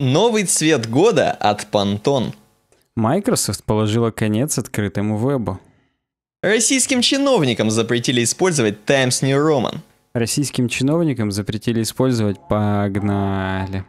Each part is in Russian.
Новый цвет года от Pantone. Microsoft положила конец открытому вебу. Российским чиновникам запретили использовать Times New Roman. Российским чиновникам запретили использовать «Погнали».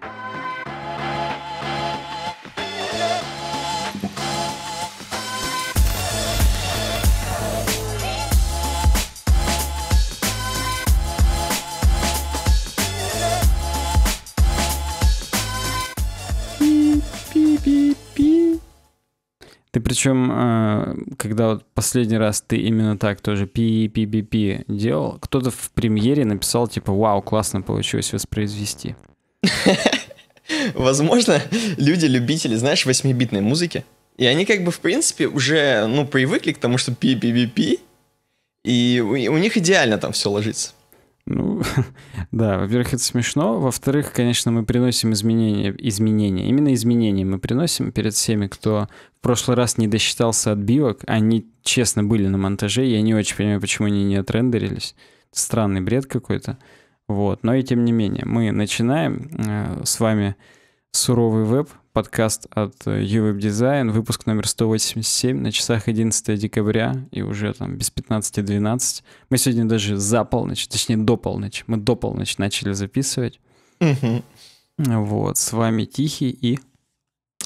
Причем, э, когда вот последний раз ты именно так тоже пи-пи-пи-пи делал, кто-то в премьере написал, типа, вау, классно получилось воспроизвести. Возможно, люди любители, знаешь, 8-битной музыки. И они как бы, в принципе, уже, ну, привыкли к тому, что пи-пи-пи-пи, и у них идеально там все ложится. Ну, да, во-первых, это смешно. Во-вторых, конечно, мы приносим изменения, изменения. Именно изменения мы приносим перед всеми, кто в прошлый раз не досчитался отбивок. Они честно были на монтаже. Я не очень понимаю, почему они не отрендерились. Странный бред какой-то. Вот. Но и тем не менее, мы начинаем. Э, с вами суровый веб подкаст от UWeb э, Design, выпуск номер 187 на часах 11 декабря и уже там без 15-12. Мы сегодня даже за полночь, точнее до полночи, мы до полночи начали записывать. Угу. Вот, с вами Тихий и...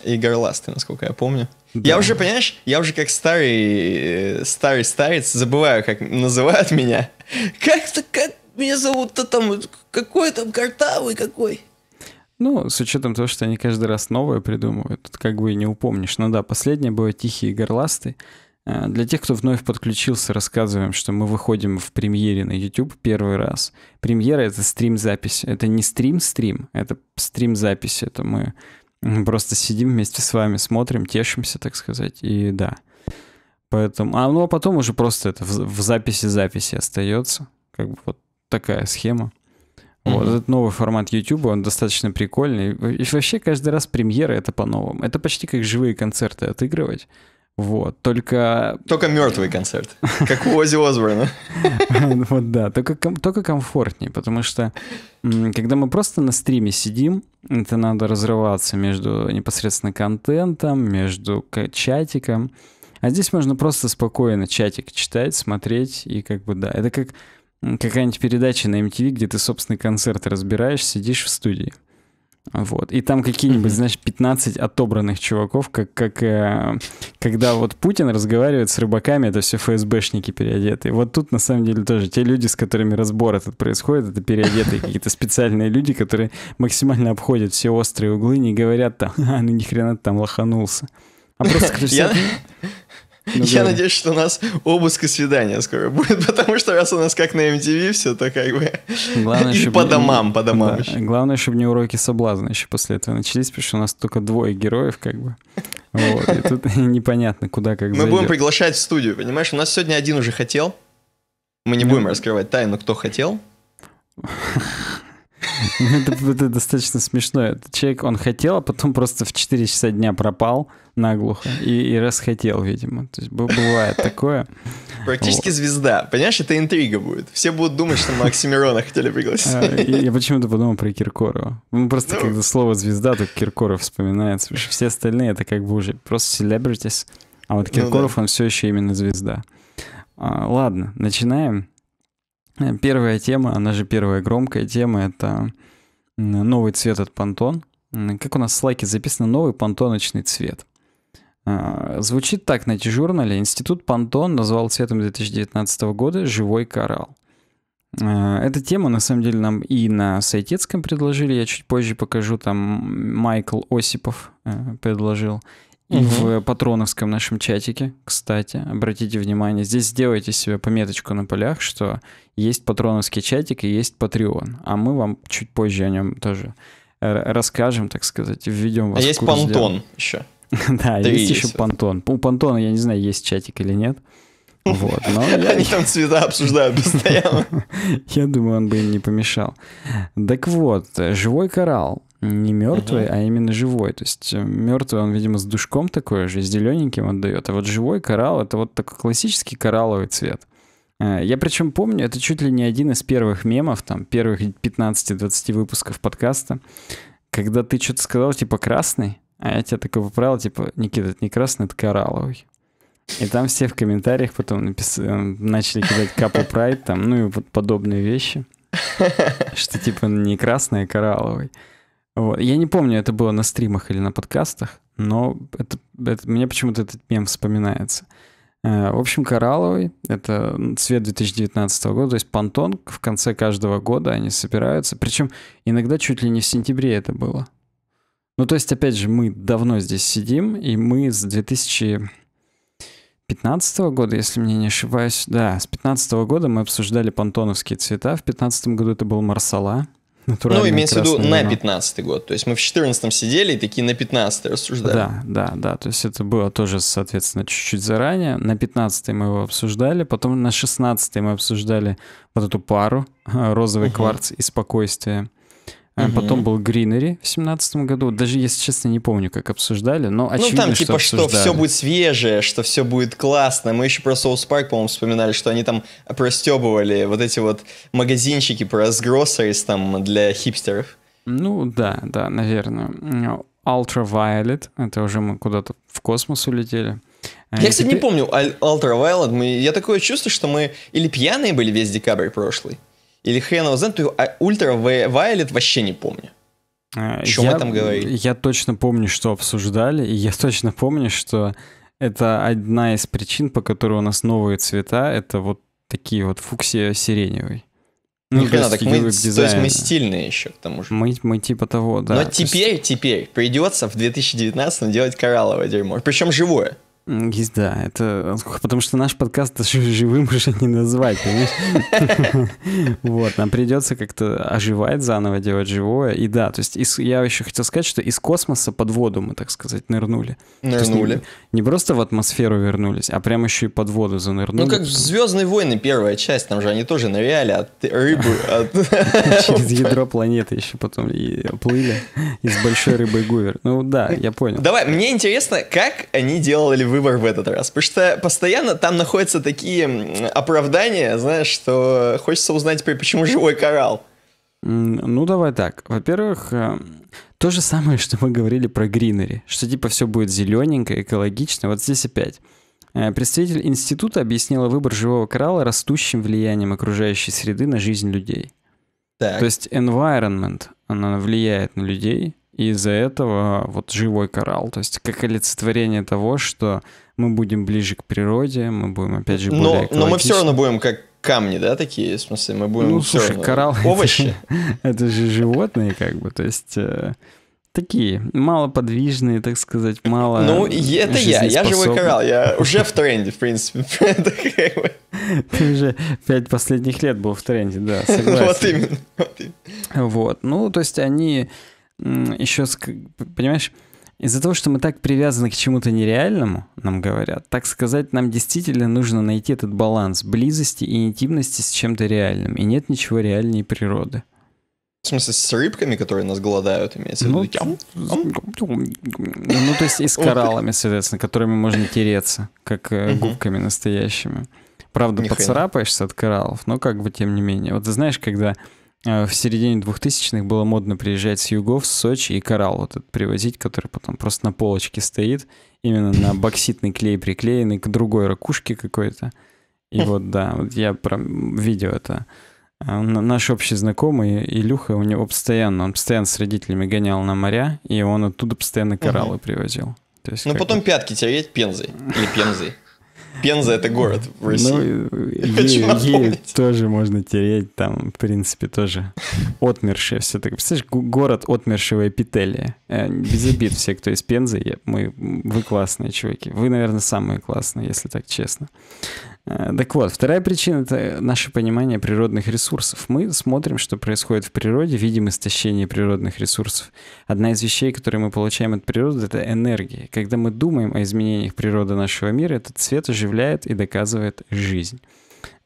Игорь Ласты, насколько я помню. Да. Я уже, понимаешь, я уже как старый, э, старый старец забываю, как называют меня. Как-то, как меня зовут-то там, какой там картавый какой. Ну, с учетом того, что они каждый раз новое придумывают, как бы и не упомнишь. Ну да, последнее было «Тихие горласты. А, для тех, кто вновь подключился, рассказываем, что мы выходим в премьере на YouTube первый раз. Премьера — это стрим-запись. Это не стрим-стрим, это стрим-запись. Это мы просто сидим вместе с вами, смотрим, тешимся, так сказать. И да, поэтому... А ну а потом уже просто это в, в записи записи остается. Как бы вот такая схема. Mm-hmm. Вот этот новый формат YouTube, он достаточно прикольный. И вообще каждый раз премьера это по-новому. Это почти как живые концерты отыгрывать. Вот, только... Только мертвый концерт, как у Ози Осборна. Вот да, только, только комфортнее, потому что когда мы просто на стриме сидим, это надо разрываться между непосредственно контентом, между чатиком. А здесь можно просто спокойно чатик читать, смотреть и как бы да. Это как какая-нибудь передача на MTV, где ты собственный концерт разбираешь, сидишь в студии. Вот. И там какие-нибудь, знаешь, 15 отобранных чуваков, как, как э, когда вот Путин разговаривает с рыбаками, это все ФСБшники переодетые. Вот тут, на самом деле, тоже те люди, с которыми разбор этот происходит, это переодетые какие-то специальные люди, которые максимально обходят все острые углы, не говорят там, а, ну ни хрена ты там лоханулся. А просто я, ну, Я да. надеюсь, что у нас обыск и свидание скоро будет, потому что раз у нас как на MTV все, то как бы... Главное, и чтобы... по домам, по домам да. еще. Главное, чтобы не уроки соблазна еще после этого начались, потому что у нас только двое героев как бы. Вот, и тут непонятно, куда как Мы зайдет. будем приглашать в студию, понимаешь? У нас сегодня один уже хотел. Мы не ну... будем раскрывать тайну, кто хотел. это, это достаточно смешно. Этот человек, он хотел, а потом просто в 4 часа дня пропал наглухо и, и расхотел, видимо. То есть бывает такое. Практически вот. звезда. Понимаешь, это интрига будет. Все будут думать, что Максимирона хотели пригласить. А, я почему-то подумал про Киркорова. Ну, просто ну. когда слово «звезда», то Киркоров вспоминается. Потому что все остальные — это как бы уже просто celebrities. А вот ну Киркоров, ну, да. он все еще именно звезда. А, ладно, начинаем. Первая тема, она же первая громкая тема, это новый цвет от Pantone. Как у нас в слайке записано новый понтоночный цвет. А, звучит так на журнале. Институт Пантон назвал цветом 2019 года «Живой коралл». А, эта тема, на самом деле, нам и на Сайтецком предложили. Я чуть позже покажу, там Майкл Осипов э, предложил и в патроновском нашем чатике, кстати, обратите внимание, здесь сделайте себе пометочку на полях, что есть патроновский чатик и есть Patreon, а мы вам чуть позже о нем тоже расскажем, так сказать, введем а вас а в есть курс понтон дела. еще. Да, да, есть, есть еще понтон. У понтона, я не знаю, есть чатик или нет. Вот, но я... Они там цвета обсуждают постоянно. я думаю, он бы им не помешал. Так вот, живой коралл. Не мертвый, угу. а именно живой. То есть э, мертвый, он, видимо, с душком такой же, с зелененьким он дает, А вот живой коралл это вот такой классический коралловый цвет. Э, я причем помню, это чуть ли не один из первых мемов, там, первых 15-20 выпусков подкаста, когда ты что-то сказал, типа, красный, а я тебя такой поправил, типа, Никита, это не красный, это коралловый. И там все в комментариях потом напис... Э, начали кидать капу прайд, там, ну и вот подобные вещи. Что, типа, не красный, а коралловый. Вот. Я не помню, это было на стримах или на подкастах, но это, это, мне почему-то этот мем вспоминается. Э, в общем, коралловый — это цвет 2019 года, то есть понтон в конце каждого года они собираются. Причем иногда чуть ли не в сентябре это было. Ну, то есть, опять же, мы давно здесь сидим, и мы с 2015 года, если мне не ошибаюсь, да, с 2015 года мы обсуждали понтоновские цвета. В 2015 году это был марсала — Натуральный ну, имеется в виду вино. на 15 год. То есть мы в 14 сидели и такие на 15 рассуждали. Да, да, да. То есть это было тоже, соответственно, чуть-чуть заранее. На 15 мы его обсуждали. Потом на 16 мы обсуждали вот эту пару «Розовый угу. кварц» и «Спокойствие». Угу. Потом был Гринери в семнадцатом году. Даже, если честно, не помню, как обсуждали, но очевидно, Ну, там типа, что, что все будет свежее, что все будет классно. Мы еще про Соус Парк, по-моему, вспоминали, что они там простебывали вот эти вот магазинчики про сгроссерис там для хипстеров. Ну, да, да, наверное. Ultraviolet, это уже мы куда-то в космос улетели. А, я, кстати, не помню Ultraviolet. Мы... Я такое чувство, что мы или пьяные были весь декабрь прошлый, или хрен его знает, а Ультра Вайлет вообще не помню. Э, О чем я, мы там говорили? Я точно помню, что обсуждали, и я точно помню, что это одна из причин, по которой у нас новые цвета, это вот такие вот фуксия-сиреневый. Ну, хрена, так мы, то есть мы стильные еще, к тому же. Мы, мы типа того, да. Но теперь, есть... теперь придется в 2019 делать коралловое дерьмо. Причем живое. Да, это э, потому что наш подкаст живым уже не назвать, Вот, нам придется как-то оживать заново, делать живое. И да, то есть я еще хотел сказать, что из космоса под воду мы, так сказать, нырнули. Нырнули. Не просто в атмосферу вернулись, а прям еще и под воду занырнули. Ну как в «Звездные войны» первая часть, там же они тоже ныряли от рыбы. Через ядро планеты еще потом плыли из большой рыбы Гувер. Ну да, я понял. Давай, мне интересно, как они делали выбор в этот раз. Потому что постоянно там находятся такие оправдания, знаешь, что хочется узнать, почему живой коралл. Ну, давай так. Во-первых, э, то же самое, что мы говорили про гринери, что типа все будет зелененько, экологично. Вот здесь опять. Э, представитель института объяснила выбор живого коралла растущим влиянием окружающей среды на жизнь людей. Так. То есть environment, она влияет на людей, и из-за этого вот живой коралл, то есть как олицетворение того, что мы будем ближе к природе, мы будем опять же более Но, но мы все равно будем как камни, да, такие, в смысле, мы будем... Ну, слушай, равно... кораллы... Овощи. Это, же животные как бы, то есть... Э, такие, малоподвижные, так сказать, мало... Ну, это я, я живой коралл, я уже в тренде, в принципе. Ты уже пять последних лет был в тренде, да, согласен. Вот именно. Вот, ну, то есть они еще, понимаешь, из-за того, что мы так привязаны к чему-то нереальному, нам говорят, так сказать, нам действительно нужно найти этот баланс близости и интимности с чем-то реальным. И нет ничего реальнее природы. В смысле, с рыбками, которые нас голодают, имеется ну, в виду? Типа? Ну, то есть и с кораллами, соответственно, которыми можно тереться, как э, губками настоящими. Правда, Ни поцарапаешься от кораллов, но как бы тем не менее. Вот ты знаешь, когда Э, в середине 2000-х было модно приезжать с югов, в Сочи и коралл вот этот привозить, который потом просто на полочке стоит, именно на бокситный клей приклеенный к другой ракушке какой-то. И вот, да, вот я про видео это. Э, наш общий знакомый Илюха, у него постоянно, он постоянно с родителями гонял на моря, и он оттуда постоянно кораллы угу. привозил. То есть, Но ну, потом пятки пятки тереть пензой или пензой. Пенза — это город в России. Ну, е, е тоже можно тереть, там, в принципе, тоже отмершие все так. Представляешь, город отмершего эпителия. Э, без обид все, кто из Пензы, я, мы, вы классные чуваки. Вы, наверное, самые классные, если так честно. Э, так вот, вторая причина — это наше понимание природных ресурсов. Мы смотрим, что происходит в природе, видим истощение природных ресурсов. Одна из вещей, которые мы получаем от природы, — это энергия. Когда мы думаем о изменениях природы нашего мира, этот цвет оживляет и доказывает жизнь.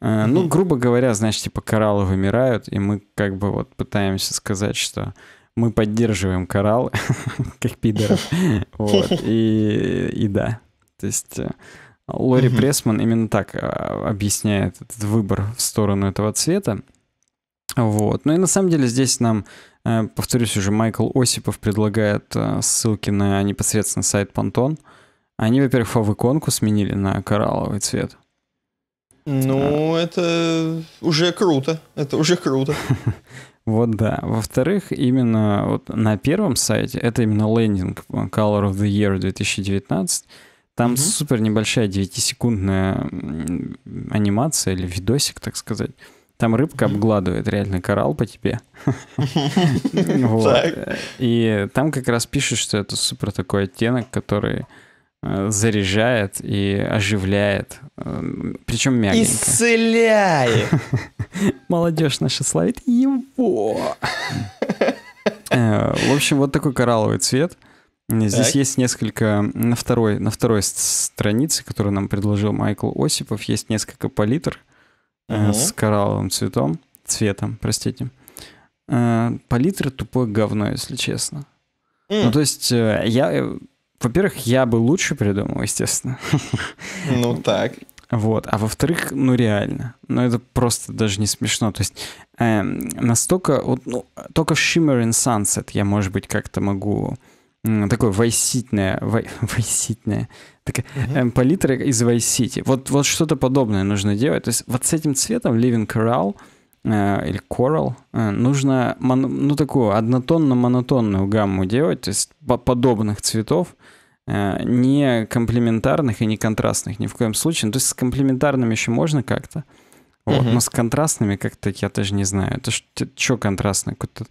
Э, ну, грубо говоря, значит, типа кораллы вымирают, и мы как бы вот пытаемся сказать, что мы поддерживаем кораллы, как пидоров. Вот, и, и да. То есть э, Лори mm-hmm. Пресман именно так а, объясняет этот выбор в сторону этого цвета. Вот. Ну и на самом деле здесь нам, э, повторюсь уже, Майкл Осипов предлагает э, ссылки на непосредственно сайт Pantone. Они, во-первых, фав-иконку сменили на коралловый цвет. Ну, а. это уже круто. Это уже круто. Вот да. Во-вторых, именно вот на первом сайте, это именно лендинг э, Color of the Year 2019, там угу. супер небольшая 9-секундная анимация или видосик, так сказать. Там рыбка обгладывает реальный коралл по тебе. И там как раз пишет, что это супер такой оттенок, который э, заряжает и оживляет. Э, Причем мягенько. Исцеляет! Молодежь наша славит его! Э, в общем, вот такой коралловый цвет. Здесь так. есть несколько, на второй, на второй странице, которую нам предложил Майкл Осипов, есть несколько палитр угу. с коралловым цветом, цветом, простите. Э, палитры тупое говно, если честно. Mm. Ну, то есть э, я, во-первых, я бы лучше придумал, естественно. Ну, так. Вот. А во-вторых, ну реально. Ну это просто даже не смешно. То есть э, настолько... Вот, ну, только в Shimmer and Sunset я, может быть, как-то могу... Э, такое вайситное, вай, вайситное, так, mm-hmm. Эм, палитра из вайсити. Вот, вот что-то подобное нужно делать. То есть вот с этим цветом Living Coral э, или Coral э, нужно мон, ну такую однотонно-монотонную гамму делать, то есть по подобных цветов, э, не комплементарных и не контрастных ни в коем случае. Ну, то есть с комплементарными еще можно как-то, вот, mm-hmm. но с контрастными как-то я даже не знаю. Это что контрастное? Какой-то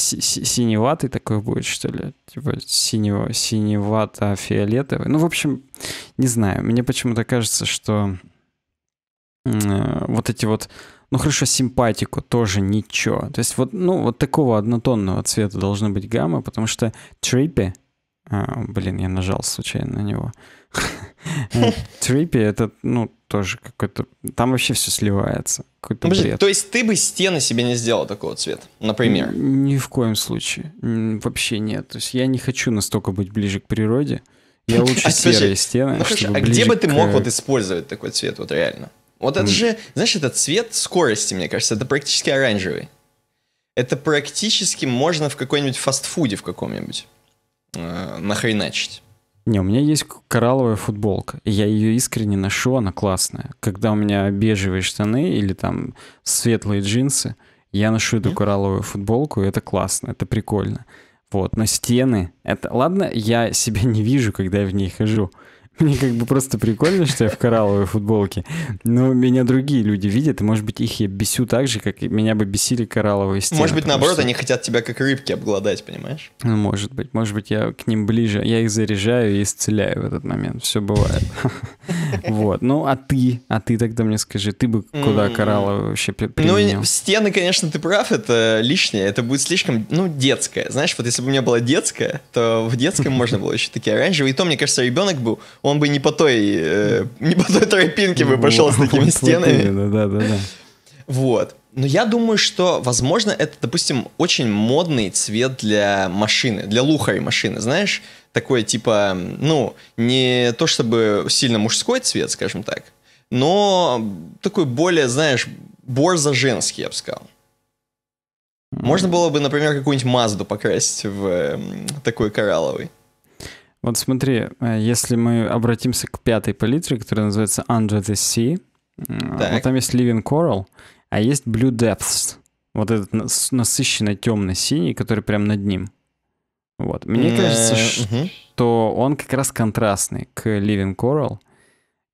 синеватый такой будет, что ли? Типа синего, синевато-фиолетовый. Ну, в общем, не знаю. Мне почему-то кажется, что э, вот эти вот... Ну, хорошо, симпатику тоже ничего. То есть вот, ну, вот такого однотонного цвета должны быть гаммы, потому что трипи... А, блин, я нажал случайно на него. Трипи э, — это, ну, тоже какой-то... Там вообще все сливается. Какой-то ну, Подожди, бред. То есть ты бы стены себе не сделал такого цвета, например? Ни, ни в коем случае. Вообще нет. То есть я не хочу настолько быть ближе к природе. Я лучше а, серые стены. Ну, чтобы а где бы ты мог вот использовать такой цвет вот реально? Вот это mm. же, знаешь, этот цвет скорости, мне кажется, это практически оранжевый. Это практически можно в какой-нибудь фастфуде в каком-нибудь э, нахреначить. Не, у меня есть коралловая футболка. Я ее искренне ношу, она классная. Когда у меня бежевые штаны или там светлые джинсы, я ношу эту коралловую футболку, и это классно, это прикольно. Вот, но стены, это, ладно, я себя не вижу, когда я в ней хожу, Мне как бы просто прикольно, что я в коралловой футболке. Но меня другие люди видят, и, может быть, их я бесю так же, как меня бы бесили коралловые стены. Может быть, наоборот, что... они хотят тебя как рыбки обгладать, понимаешь? Ну, может быть. Может быть, я к ним ближе. Я их заряжаю и исцеляю в этот момент. Все бывает. Вот. Ну, а ты? А ты тогда мне скажи, ты бы куда коралловый вообще применил? Ну, стены, конечно, ты прав, это лишнее. Это будет слишком, ну, детское. Знаешь, вот если бы у меня была детская, то в детском можно было еще такие оранжевые. И то, мне кажется, ребенок был, он бы не по той, э, не по той тропинке бы пошел с такими стенами. Да, да, да. Вот. Но я думаю, что, возможно, это, допустим, очень модный цвет для машины, для лухарей машины, знаешь? Такой, типа, ну, не то чтобы сильно мужской цвет, скажем так, но такой более, знаешь, борзо-женский, я бы сказал. Можно было бы, например, какую-нибудь Мазду покрасить в эм, такой коралловый. Вот смотри, э, если мы обратимся к пятой палитре, которая называется Under the Sea, так. вот там есть Living Coral, а есть Blue Depths, вот этот насыщенно темно-синий, который прям над ним. Вот. Мне кажется, что он как раз контрастный к Living Coral.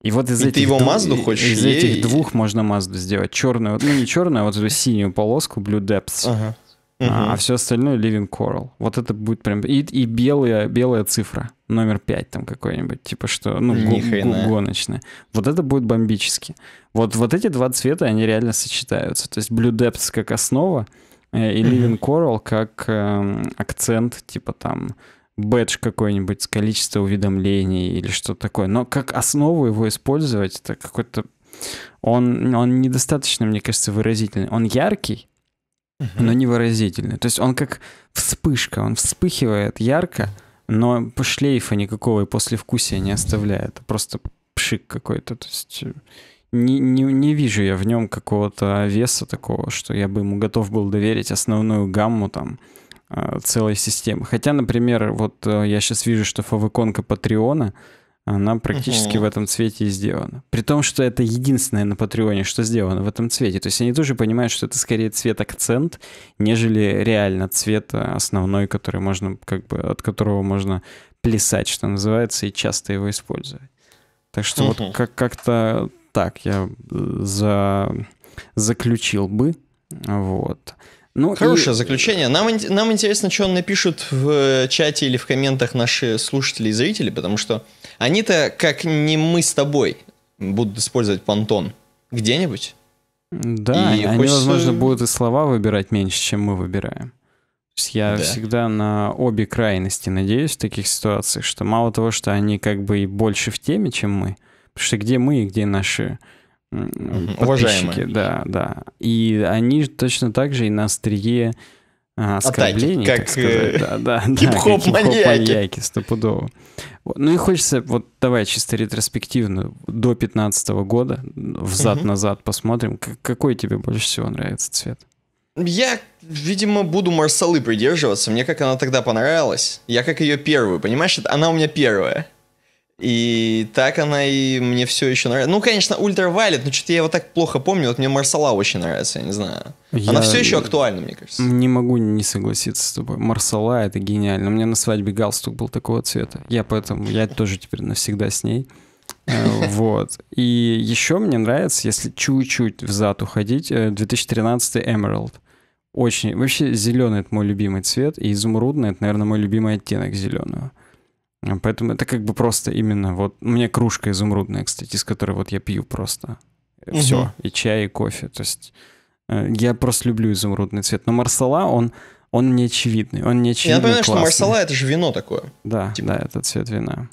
И вот из и этих, ты его Мазду хочешь? Из этих двух можно Мазду сделать. Черную, ну не черную, а вот эту синюю полоску Blue Depths. Ага. Uh-huh. А, а все остальное Living Coral. Вот это будет прям... И, и белая, белая цифра, номер 5 там какой-нибудь, типа что, ну, го, гоночная. Вот это будет бомбически. Вот, вот эти два цвета, они реально сочетаются. То есть Blue Depths как основа, э, и Living uh-huh. Coral как э, акцент, типа там бэдж какой-нибудь количество уведомлений или что такое. Но как основу его использовать, это какой-то... Он, он недостаточно, мне кажется, выразительный. Он яркий, угу. но невыразительный. То есть он как вспышка, он вспыхивает ярко, но шлейфа никакого и послевкусия не оставляет. Просто пшик какой-то. То есть э, не, не, не вижу я в нем какого-то веса такого, что я бы ему готов был доверить основную гамму там э, целой системы. Хотя, например, вот э, я сейчас вижу, что фавиконка Патреона — она практически угу. в этом цвете и сделана. При том, что это единственное на Патреоне, что сделано в этом цвете. То есть они тоже понимают, что это скорее цвет-акцент, нежели реально цвет основной, который можно, как бы, от которого можно плясать, что называется, и часто его использовать. Так что угу. вот как- как-то так я э, за... заключил бы. Вот. Ну, Хорошее и... заключение. Нам, нам интересно, что он напишет в э, чате или в комментах наши слушатели и зрители, потому что они-то, как не мы с тобой, будут использовать понтон где-нибудь. Да, и они, хочется... возможно, будут и слова выбирать меньше, чем мы выбираем. То есть я да. всегда на обе крайности надеюсь в таких ситуациях, что мало того, что они как бы и больше в теме, чем мы, потому что где мы и где наши Уважаемые. Да, да. И они точно так же и на острие а, оскорблений, Атаки, как, так сказать. Э... гип-хоп маньяки. стопудово. Ну и хочется, вот давай чисто ретроспективно, до 15 -го года, взад-назад посмотрим, какой тебе больше всего нравится цвет? Я, видимо, буду Марсалы придерживаться. Мне как она тогда понравилась. Я как ее первую, понимаешь? Она у меня первая. И так она и мне все еще нравится. Ну, конечно, Ультравайлет, но что-то я его так плохо помню. Вот мне Марсала очень нравится, я не знаю. Я она все еще актуальна, мне кажется. Не могу не согласиться с тобой. Марсала это гениально. У меня на свадьбе галстук был такого цвета. Я поэтому, я тоже теперь навсегда с ней. Э, вот. И еще мне нравится, если чуть-чуть взад уходить, 2013 э, Emerald. Очень. Вообще зеленый это мой любимый цвет, и изумрудный это, наверное, мой любимый оттенок зеленого. Поэтому это как бы просто именно вот... У меня кружка изумрудная, кстати, из которой вот я пью просто угу. Э, все. И чай, и кофе. То есть э, я просто люблю изумрудный цвет. Но Марсала, он, он не очевидный. Он не очевидный, Я понимаю, классный. что Марсала — это же вино такое. Да, типа. да, это цвет вина.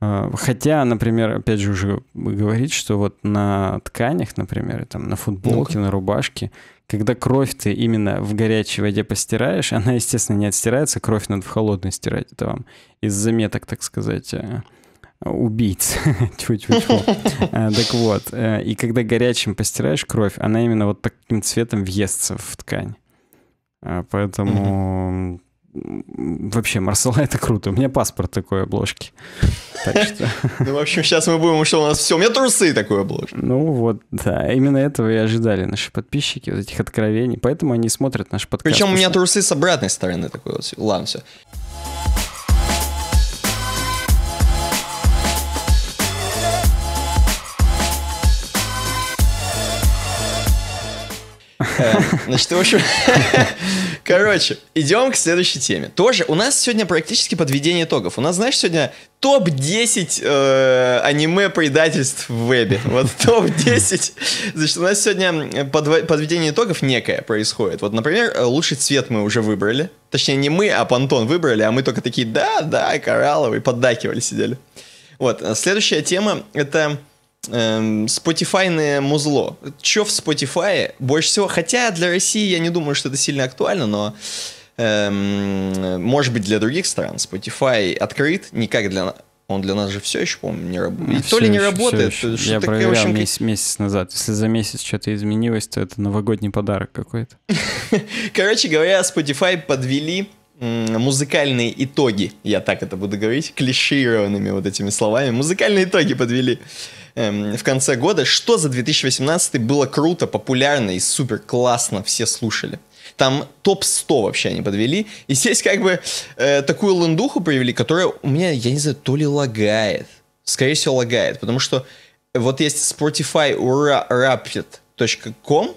Э, хотя, например, опять же уже говорить, что вот на тканях, например, там на футболке, ну на рубашке, когда кровь ты именно в горячей воде постираешь, она, естественно, не отстирается, кровь надо в холодной стирать, это вам из заметок, так сказать, э, убийц. Э, так вот, и когда горячим постираешь кровь, она именно вот таким цветом въестся в ткань. Поэтому вообще, Марсела это круто. У меня паспорт такой обложки. Ну, в общем, сейчас мы будем, что у нас все. У меня трусы такой обложки. Ну вот, да. Именно этого и ожидали наши подписчики, вот этих откровений. Поэтому они смотрят наш подкаст. Причем у меня трусы с обратной стороны такой вот. Ладно, все. Э, значит, в общем, Короче, идем к следующей теме. Тоже у нас сегодня практически подведение итогов. У нас, знаешь, сегодня топ-10 э, аниме-предательств в вебе. Вот топ-10. Значит, у нас сегодня э, подведение итогов некое происходит. Вот, например, э, лучший цвет мы уже выбрали. Точнее, не мы, а Пантон выбрали, а мы только такие, да, да, коралловый, поддакивали, сидели. Вот, э, следующая тема — это эм, спотифайное музло. Чё в Spotify больше всего? Хотя для России я не думаю, что это сильно актуально, но эм, может быть для других стран Spotify открыт, не как для он для нас же все еще, по-моему, не работает. А, ну, то ли не работает. Все еще. Что Я проверял общем... месяц, месяц назад. Если за месяц что-то изменилось, то это новогодний подарок какой-то. Короче говоря, Spotify подвели музыкальные итоги, я так это буду говорить, клишированными вот этими словами, музыкальные итоги подвели эм, в конце года, что за 2018 было круто, популярно и супер классно все слушали. Там топ-100 вообще они подвели. И здесь как бы э, такую лендуху привели, которая у меня, я не знаю, то ли лагает. Скорее всего, лагает. Потому что вот есть Spotify rapid.com.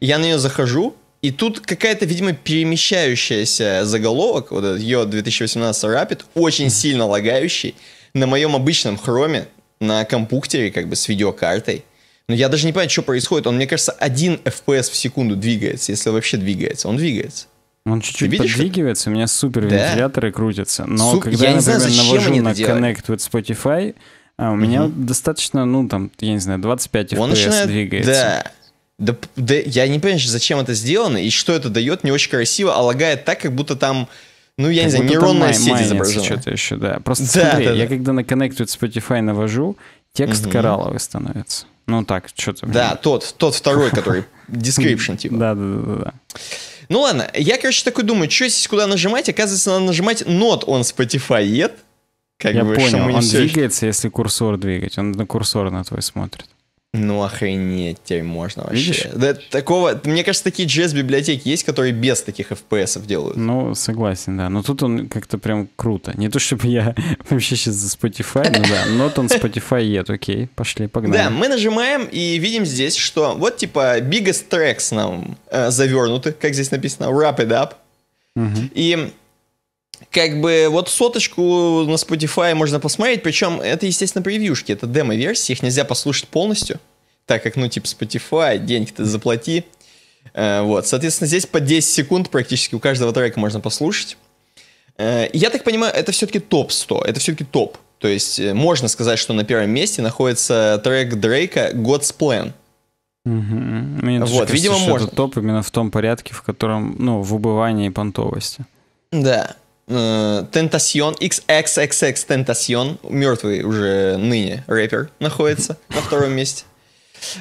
Я на нее захожу, и тут какая-то, видимо, перемещающаяся заголовок, вот ее 2018 Rapid, очень сильно лагающий, на моем обычном хроме, на компьютере, как бы с видеокартой. Но я даже не понимаю, что происходит. Он, мне кажется, один FPS в секунду двигается, если вообще двигается. Он двигается. Он чуть-чуть подвигивается, у меня супер вентиляторы да? крутятся. Но Суп... когда я, я например, знаю, навожу на Connect with Spotify, а у меня достаточно, ну, там, я не знаю, 25 FPS Он начинает... двигается. Да. Да, да, я не понимаю, зачем это сделано и что это дает, не очень красиво, а лагает так, как будто там ну, я как не знаю, нейронная сеть изображена. что-то еще, да. Просто да, смотри, да, я когда на Connect with Spotify навожу, текст угу. коралловый становится. Ну так, что-то... Да, тот, тот второй, который description типа. Да, да, да, да. Ну ладно, я, короче, такой думаю, что здесь куда нажимать? Оказывается, надо нажимать not on Spotify yet. Как я бы, понял, он двигается, если курсор двигать. Он на курсор на твой смотрит. Ну, охренеть теперь можно вообще. Видишь? Да, такого, мне кажется, такие джаз-библиотеки есть, которые без таких FPS делают. Ну, согласен, да. Но тут он как-то прям круто. Не то, чтобы я вообще сейчас за Spotify, ну но да, not on Spotify yet, окей, пошли, погнали. Да, мы нажимаем и видим здесь, что вот типа biggest tracks нам э, завернуты, как здесь написано, wrap it up. Угу. И как бы вот соточку на Spotify можно посмотреть, причем это, естественно, превьюшки, это демо-версии, их нельзя послушать полностью, так как, ну, типа, Spotify, деньги ты заплати. Э, вот, соответственно, здесь по 10 секунд практически у каждого трека можно послушать. Э, я так понимаю, это все-таки топ-100, это все-таки топ. То есть э, можно сказать, что на первом месте находится трек Дрейка «God's Plan». Угу. Мне вот, кажется, видимо, можно. это топ именно в том порядке, в котором, ну, в убывании понтовости. Да, Тентасьон, XXXX Тентасьон, мертвый уже ныне рэпер, находится на втором месте.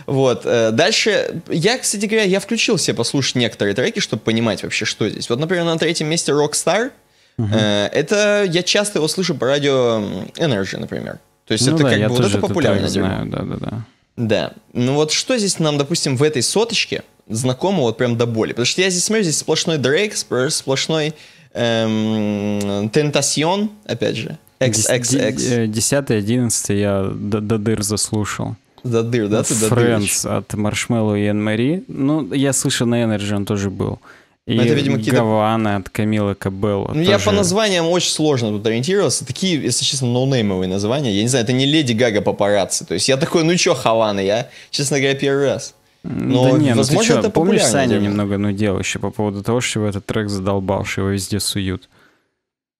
Вот. Э, дальше, я, кстати говоря, я включил себе послушать некоторые треки, чтобы понимать вообще, что здесь. Вот, например, на третьем месте Rockstar. Угу. Это я часто его слышу по радио Energy, например. То есть ну это да, как бы вот это популярное. это знаю, да, да, да. Да. Ну вот что здесь нам, допустим, в этой соточке знакомо вот прям до боли? Потому что я здесь смотрю, здесь сплошной Дрейк, сплошной Эм, Тентасьон, опять же. XXX. 10 11 я до, дыр заслушал. До дыр, да? Ты Friends от Маршмеллоу и Энн Мари. Ну, я слышал, на Energy он тоже был. И ну, это, видимо, какие-то... Гавана от Камилы Кабелла. Ну, тоже... я по названиям очень сложно тут ориентировался. Такие, если честно, ноунеймовые названия. Я не знаю, это не Леди Гага папарацци. То есть я такой, ну что, Хавана, я, честно говоря, первый раз. Но, да не, ну возможно, ты что, это помнишь, Саня тема? немного нудел еще по поводу того, что его этот трек задолбал, что его везде суют.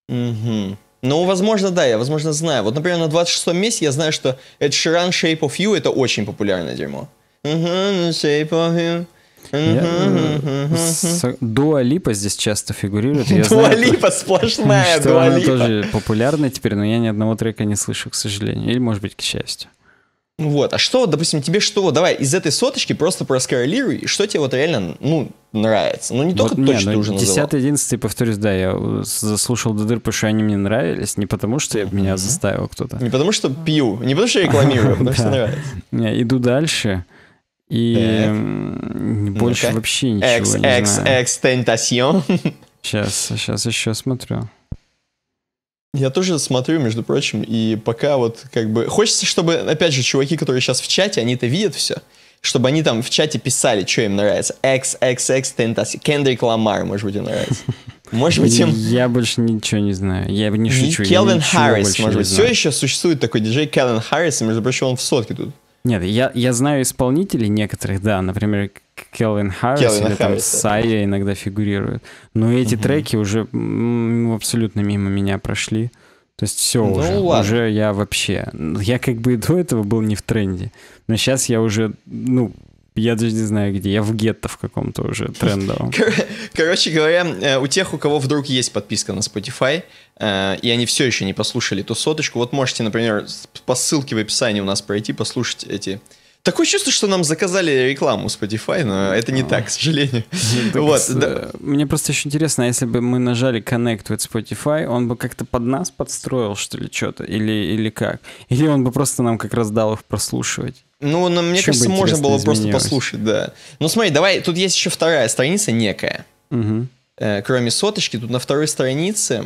Угу. Ну, возможно, да, я, возможно, знаю. Вот, например, на 26-м месте я знаю, что Ed Sheeran Shape of You — это очень популярное дерьмо. Uh-huh, shape of You. Э, Дуа Липа здесь часто фигурирует. Дуа Липа сплошная Дуа Липа. тоже популярна теперь, но я ни одного трека не слышу, к сожалению. Или, может быть, к счастью. Вот, а что, допустим, тебе что, давай из этой соточки просто проскоррелируй, что тебе вот реально, ну, нравится. Ну, не только не, точно ну, уже Десятый, одиннадцатый повторюсь, да, я заслушал до дыр, потому что они мне нравились, не потому что mm меня заставил кто-то. Не потому что пью, не потому что рекламирую, а потому что нравится. Не иду дальше, и больше вообще ничего не знаю. Экс, экс, экстентасьон. Сейчас, сейчас еще смотрю. Я тоже смотрю, между прочим, и пока вот как бы... Хочется, чтобы, опять же, чуваки, которые сейчас в чате, они это видят все, чтобы они там в чате писали, что им нравится. X, X, X, Тентаси, Кендрик Ламар, может быть, им нравится. Может быть, им... Я больше ничего не знаю. Я не шучу. Келвин Харрис, может быть. Все еще существует такой диджей Келвин Харрис, и, между прочим, он в сотке тут. Нет, я, я знаю исполнителей некоторых, да, например, Келвин Харрис или там Сайя иногда фигурирует. Но эти угу. треки уже абсолютно мимо меня прошли. То есть все ну, уже, ладно. уже я вообще, я как бы и до этого был не в тренде, но сейчас я уже, ну, я даже не знаю где, я в гетто в каком-то уже трендовом. короче говоря, э, у тех, у кого вдруг есть подписка на Spotify, Э, и они все еще не послушали ту соточку, вот можете, например, по ссылке в описании у нас пройти, послушать эти... Такое чувство, что нам заказали рекламу Spotify, но это не а. так, к сожалению. Ну, вот, да. Э, мне просто еще интересно, а если бы мы нажали Connect with Spotify, он бы как-то под нас подстроил, что ли, что-то, или, или как? Или он бы просто нам как раз дал их прослушивать? Ну, ну мне Чем кажется, можно было изменилось? просто послушать, да. Ну, смотри, давай, тут есть еще вторая страница некая. Угу. Э, кроме соточки, тут на второй странице,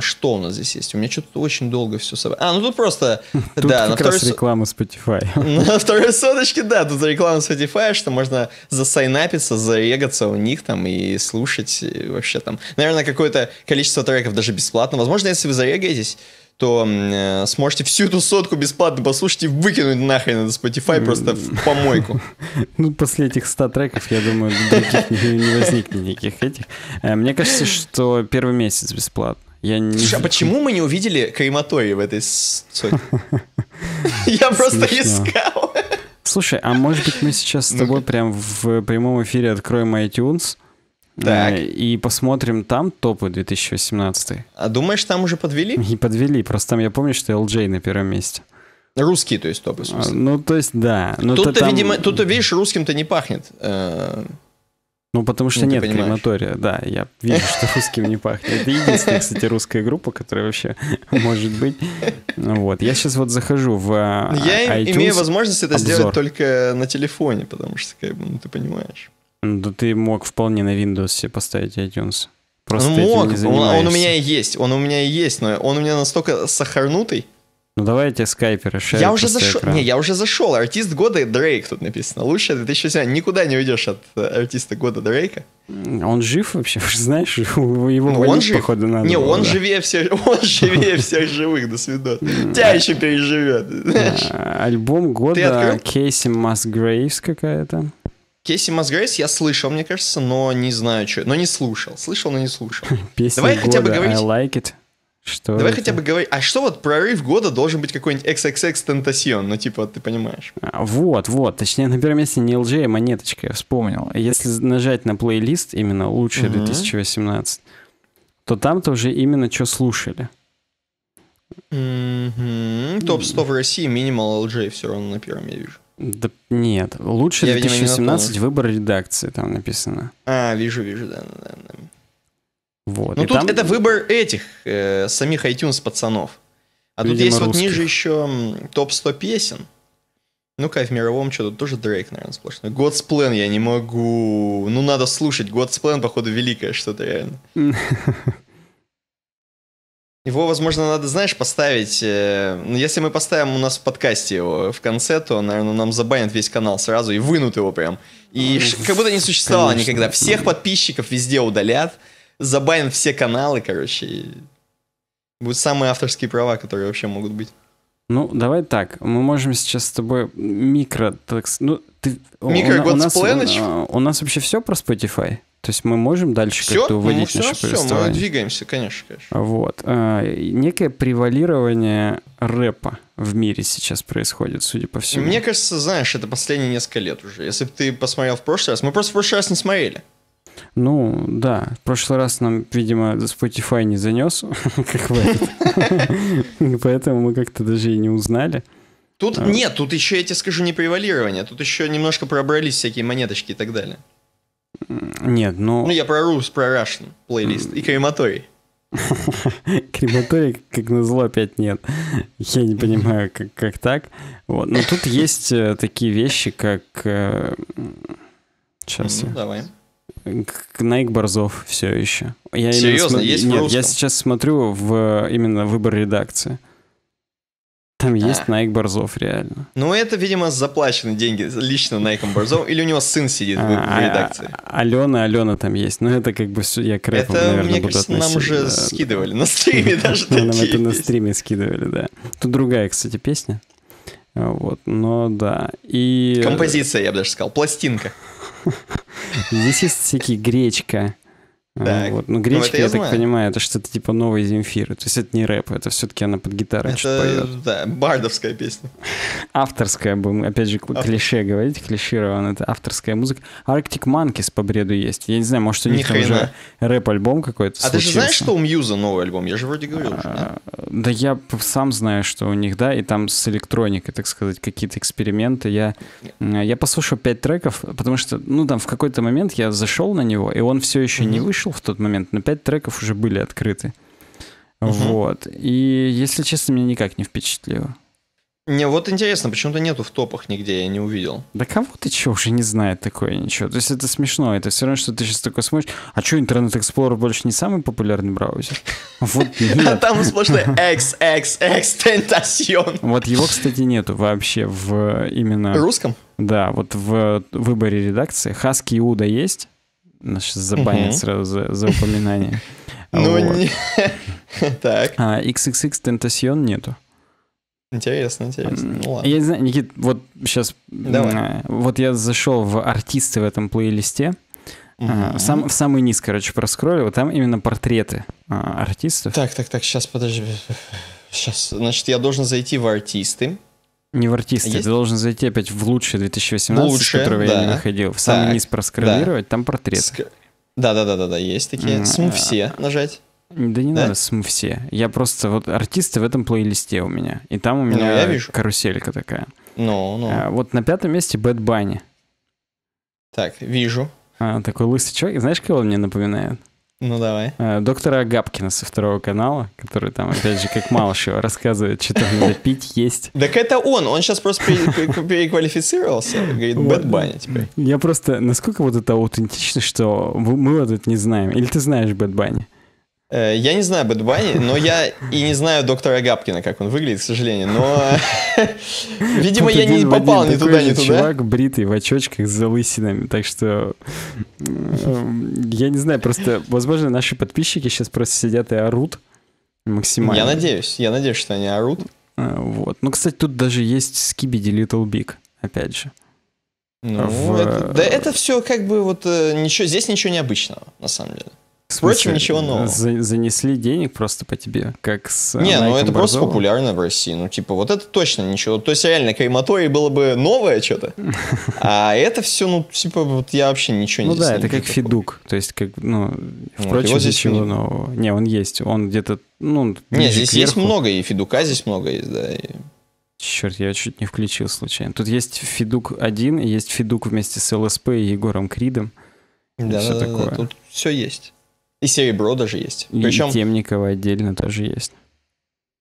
что у нас здесь есть? У меня что-то очень долго все собрало. А, ну тут просто... Тут да, как на раз второй... реклама Spotify. Ну, на второй соточке, да, тут реклама Spotify, что можно засайнапиться, зарегаться у них там и слушать и э, вообще там. Наверное, какое-то количество треков даже бесплатно. Возможно, если вы зарегаетесь, то э, сможете всю эту сотку бесплатно послушать и выкинуть нахрен на Spotify просто в помойку. Ну, после этих 100 треков, я думаю, других не возникнет никаких этих. Э, мне кажется, что первый месяц бесплатно. Я не... Слушай, а почему мы не увидели крематории в этой сотне? Я просто искал. Слушай, а может быть мы сейчас с тобой прям в прямом эфире откроем iTunes, так. Э, и посмотрим там топы 2018. А думаешь, там уже подвели? И подвели, просто там я помню, что LJ на первом месте. Русские, то есть топы, а, собственно. Ну, то есть, да. Ну, тут-то, там... видимо, тут-то, видишь, русским-то не пахнет. Э, ну, потому что ну, нет крематория, да, я вижу, что русским не пахнет. Это единственная, кстати, русская группа, которая вообще может быть. Ну, вот, я сейчас вот захожу в э, Я а, имею возможность это сделать только на телефоне, потому что, как бы, ну, ты понимаешь. Да ты мог вполне на Windows себе поставить iTunes. Просто ну, мог, не он, он у меня и есть, он у меня и есть, но он у меня настолько сахарнутый. Ну давайте скайперы, шеры. Я уже зашел, не, я уже зашел, артист года Дрейк тут написано. Лучше 2007, никуда не уйдешь от э, артиста года Дрейка. Он жив вообще, знаешь, его ну, он жив. походу надо Не, было, он, да. живее всех, он живее всех живых, до свидос. Тебя еще переживет, а, Альбом года Кейси Масгрейвс какая-то. Кейси Мосгрейс я слышал, мне кажется, но не знаю, что. Но не слушал. Слышал, но не слушал. Песня Давай года, хотя бы говорить... I like it. Что Давай это? хотя бы говорить. А что вот прорыв года должен быть какой-нибудь XXX Tentacion? Ну, типа, ты понимаешь. А, вот, вот. Точнее, на первом месте не LJ, а монеточка, я вспомнил. Если нажать на плейлист именно лучше угу. 2018, то там-то уже именно что слушали. Топ-100 в России, минимал LJ все равно на первом я вижу. Да нет, лучше Я, 2017 видимо, выбор редакции, там написано. А, вижу, вижу, да. да, да. Вот. Ну тут там... это выбор этих, э, самих iTunes пацанов. А видимо, тут есть русских. вот ниже еще топ-100 песен. Ну-ка, в мировом что-то тоже Дрейк, наверное, сплошной. God's Plan я не могу. Ну, надо слушать. God's Plan, походу, великое что-то реально. Его, возможно, надо, знаешь, поставить... Э, ну, если мы поставим у нас в подкасте его в конце, то, наверное, нам забанят весь канал сразу и вынут его прям. И ну, как будто не существовало конечно. никогда. Всех подписчиков везде удалят, забанят все каналы, короче. И... Будут самые авторские права, которые вообще могут быть. Ну, давай так. Мы можем сейчас с тобой микро... Так, ну, ты, микро у, у, нас, у, э, у нас вообще все про Spotify? То есть мы можем дальше все? как-то уводить ну, все, наше все, мы двигаемся, конечно, конечно. Вот. А, некое превалирование рэпа в мире сейчас происходит, судя по всему. Мне кажется, знаешь, это последние несколько лет уже. Если бы ты посмотрел в прошлый раз, мы просто в прошлый раз не смотрели. Ну, да. В прошлый раз нам, видимо, Spotify не занес, как в Поэтому мы как-то даже и не узнали. Тут а. нет, тут еще, я тебе скажу, не превалирование. Тут еще немножко пробрались всякие монеточки и так далее. Нет, ну... Ну, я про Рус, про Russian плейлист и крематорий. Крематорий, как назло, опять нет. Я не понимаю, как, как так. Вот. Но тут есть э, такие вещи, как... Сейчас э, ну, я... Давай. Найк Борзов все еще. Я Серьезно, см... есть Нет, я сейчас смотрю в э, именно выбор редакции. Там да. есть Найк Борзов, реально. Ну, это, видимо, заплачены деньги лично Найком Борзов, или у него сын сидит в, а, редакции. А, Алена, Алена там есть, но ну, это как бы я к рэпу, это, наверное, мне кажется, нам уже скидывали на стриме даже Нам это на стриме скидывали, да. Тут другая, кстати, песня. А, вот, но да. И... Композиция, я бы даже сказал, пластинка. Здесь есть всякие гречка, ну так. Вот. Ну, гречки, ну, я, я так понимаю, это что-то типа новой Земфиры. То есть это не рэп, это все-таки она под гитару это, поет. Да, бардовская песня. Авторская, будем, опять же, Автор. клише говорить, клиширован, это авторская музыка. Arctic Monkeys по бреду есть. Я не знаю, может, у них там уже рэп-альбом какой-то А случился. ты же знаешь, что у Мьюза новый альбом? Я же вроде говорил уже, да? А, да я сам знаю, что у них, да, и там с электроникой, так сказать, какие-то эксперименты. Я, я послушал пять треков, потому что, ну, там в какой-то момент я зашел на него, и он все еще mm-hmm. не вышел слушал в тот момент, но пять треков уже были открыты. Угу. Вот. И, если честно, меня никак не впечатлило. Не, вот интересно, почему-то нету в топах нигде, я не увидел. Да кого ты че уже не знает такое ничего? То есть это смешно, это все равно, что ты сейчас такой смотришь, а что Internet Explorer больше не самый популярный браузер? Вот А там сплошной XXX Tentacion. Вот его, кстати, нету вообще в э, именно... Русском? Да, вот в э, выборе редакции. Хаски и Уда есть, нас сейчас забанят угу. сразу за, за упоминание. Ну, не... так. А XXX Tentacion нету. Интересно, интересно. Ну, ладно. Я не знаю, Никит, вот сейчас... Давай. Вот я зашел в артисты в этом плейлисте. Угу. Сам, в самый низ, короче, проскролил вот Там именно портреты а, артистов. Так, так, так, сейчас, подожди. Сейчас, значит, я должен зайти в артисты не в артисты, Есть? ты должен зайти опять в лучшее 2018, лучшее, которого да. я не выходил. В самый так, низ проскроллировать, да. там портрет. Ск... Да, да, да, да, да, есть такие. Mm-hmm. Сму а, все нажать. Да не да? надо сму все. Я просто вот артисты в этом плейлисте у меня. И там у меня ну, я вижу. каруселька такая. Ну, ну. А, вот на пятом месте Бэт Банни. Так, вижу. А, такой лысый человек. Знаешь, кого он мне напоминает? Ну, давай. Э, доктора Агапкина со второго канала, который там, опять же, как Малышева, рассказывает, что там надо пить, есть. Так это он, он сейчас просто переквалифицировался, говорит, Бэт теперь. Я просто, насколько вот это аутентично, что мы вот это не знаем? Или ты знаешь Бэт Э, я не знаю Бэт но я и не знаю доктора Габкина, как он выглядит, к сожалению, но, видимо, я не попал ни туда, ни туда. чувак бритый в очочках с залысинами, так что эм, я не знаю, просто, возможно, наши подписчики сейчас просто сидят и орут максимально. Я надеюсь, я надеюсь, что они орут. Э, вот. Ну, кстати, тут даже есть Скибиди Little Big, опять же. Ну, в... это, да это все как бы вот э, ничего, здесь ничего необычного, на самом деле. Впрочем, ничего нового. За, занесли денег просто по тебе, как с а, Не, Найком ну это Борзовым. просто популярно в России. Ну, типа, вот это точно ничего. То есть, реально, крематорий было бы новое что-то. А это все, ну, типа, вот я вообще ничего не Ну да, это как Фидук, То есть, как, ну, впрочем, ничего нового. Не, он есть. Он где-то, ну, Не, здесь есть много, и Фидука здесь много есть, да. и. Черт, я чуть не включил случайно. Тут есть Фидук один, есть Фидук вместе с ЛСП и Егором Кридом. Да, да, да, тут все есть. И серебро даже есть. И Причем... И отдельно тоже есть.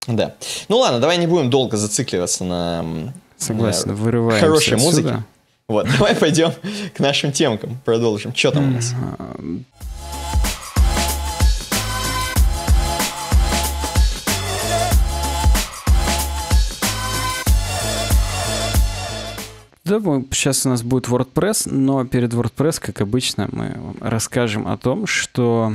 Да. Ну ладно, давай не будем долго зацикливаться на... Согласен, на... вырываемся Хорошей отсюда. музыки. Вот, давай пойдем к нашим темкам, продолжим. Что там у нас? Да, сейчас у нас будет WordPress, но перед WordPress, как обычно, мы расскажем о том, что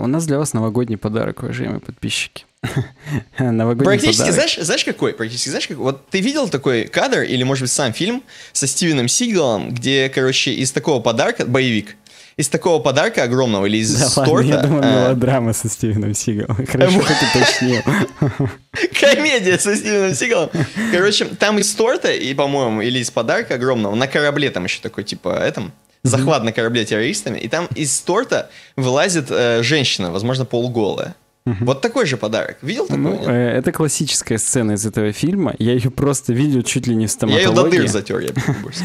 у нас для вас новогодний подарок, уважаемые подписчики. Новогодний Практически, знаешь, знаешь какой? Практически, знаешь как? Вот ты видел такой кадр, или, может быть, сам фильм со Стивеном Сигалом, где, короче, из такого подарка, боевик, из такого подарка огромного или из да торта... Ладно, я думаю, а... мелодрама со Стивеном Сигалом. Хорошо, что ты уточнил. Комедия со Стивеном Сигалом. Короче, там из торта, и, по-моему, или из подарка огромного, на корабле там еще такой, типа, этом, захват на корабле террористами, и там из торта вылазит э, женщина, возможно, полуголая. Угу. Вот такой же подарок. Видел ну, такой? Ну, э, это классическая сцена из этого фильма. Я ее просто видел чуть ли не в стоматологии. Я ее до дыр затер, я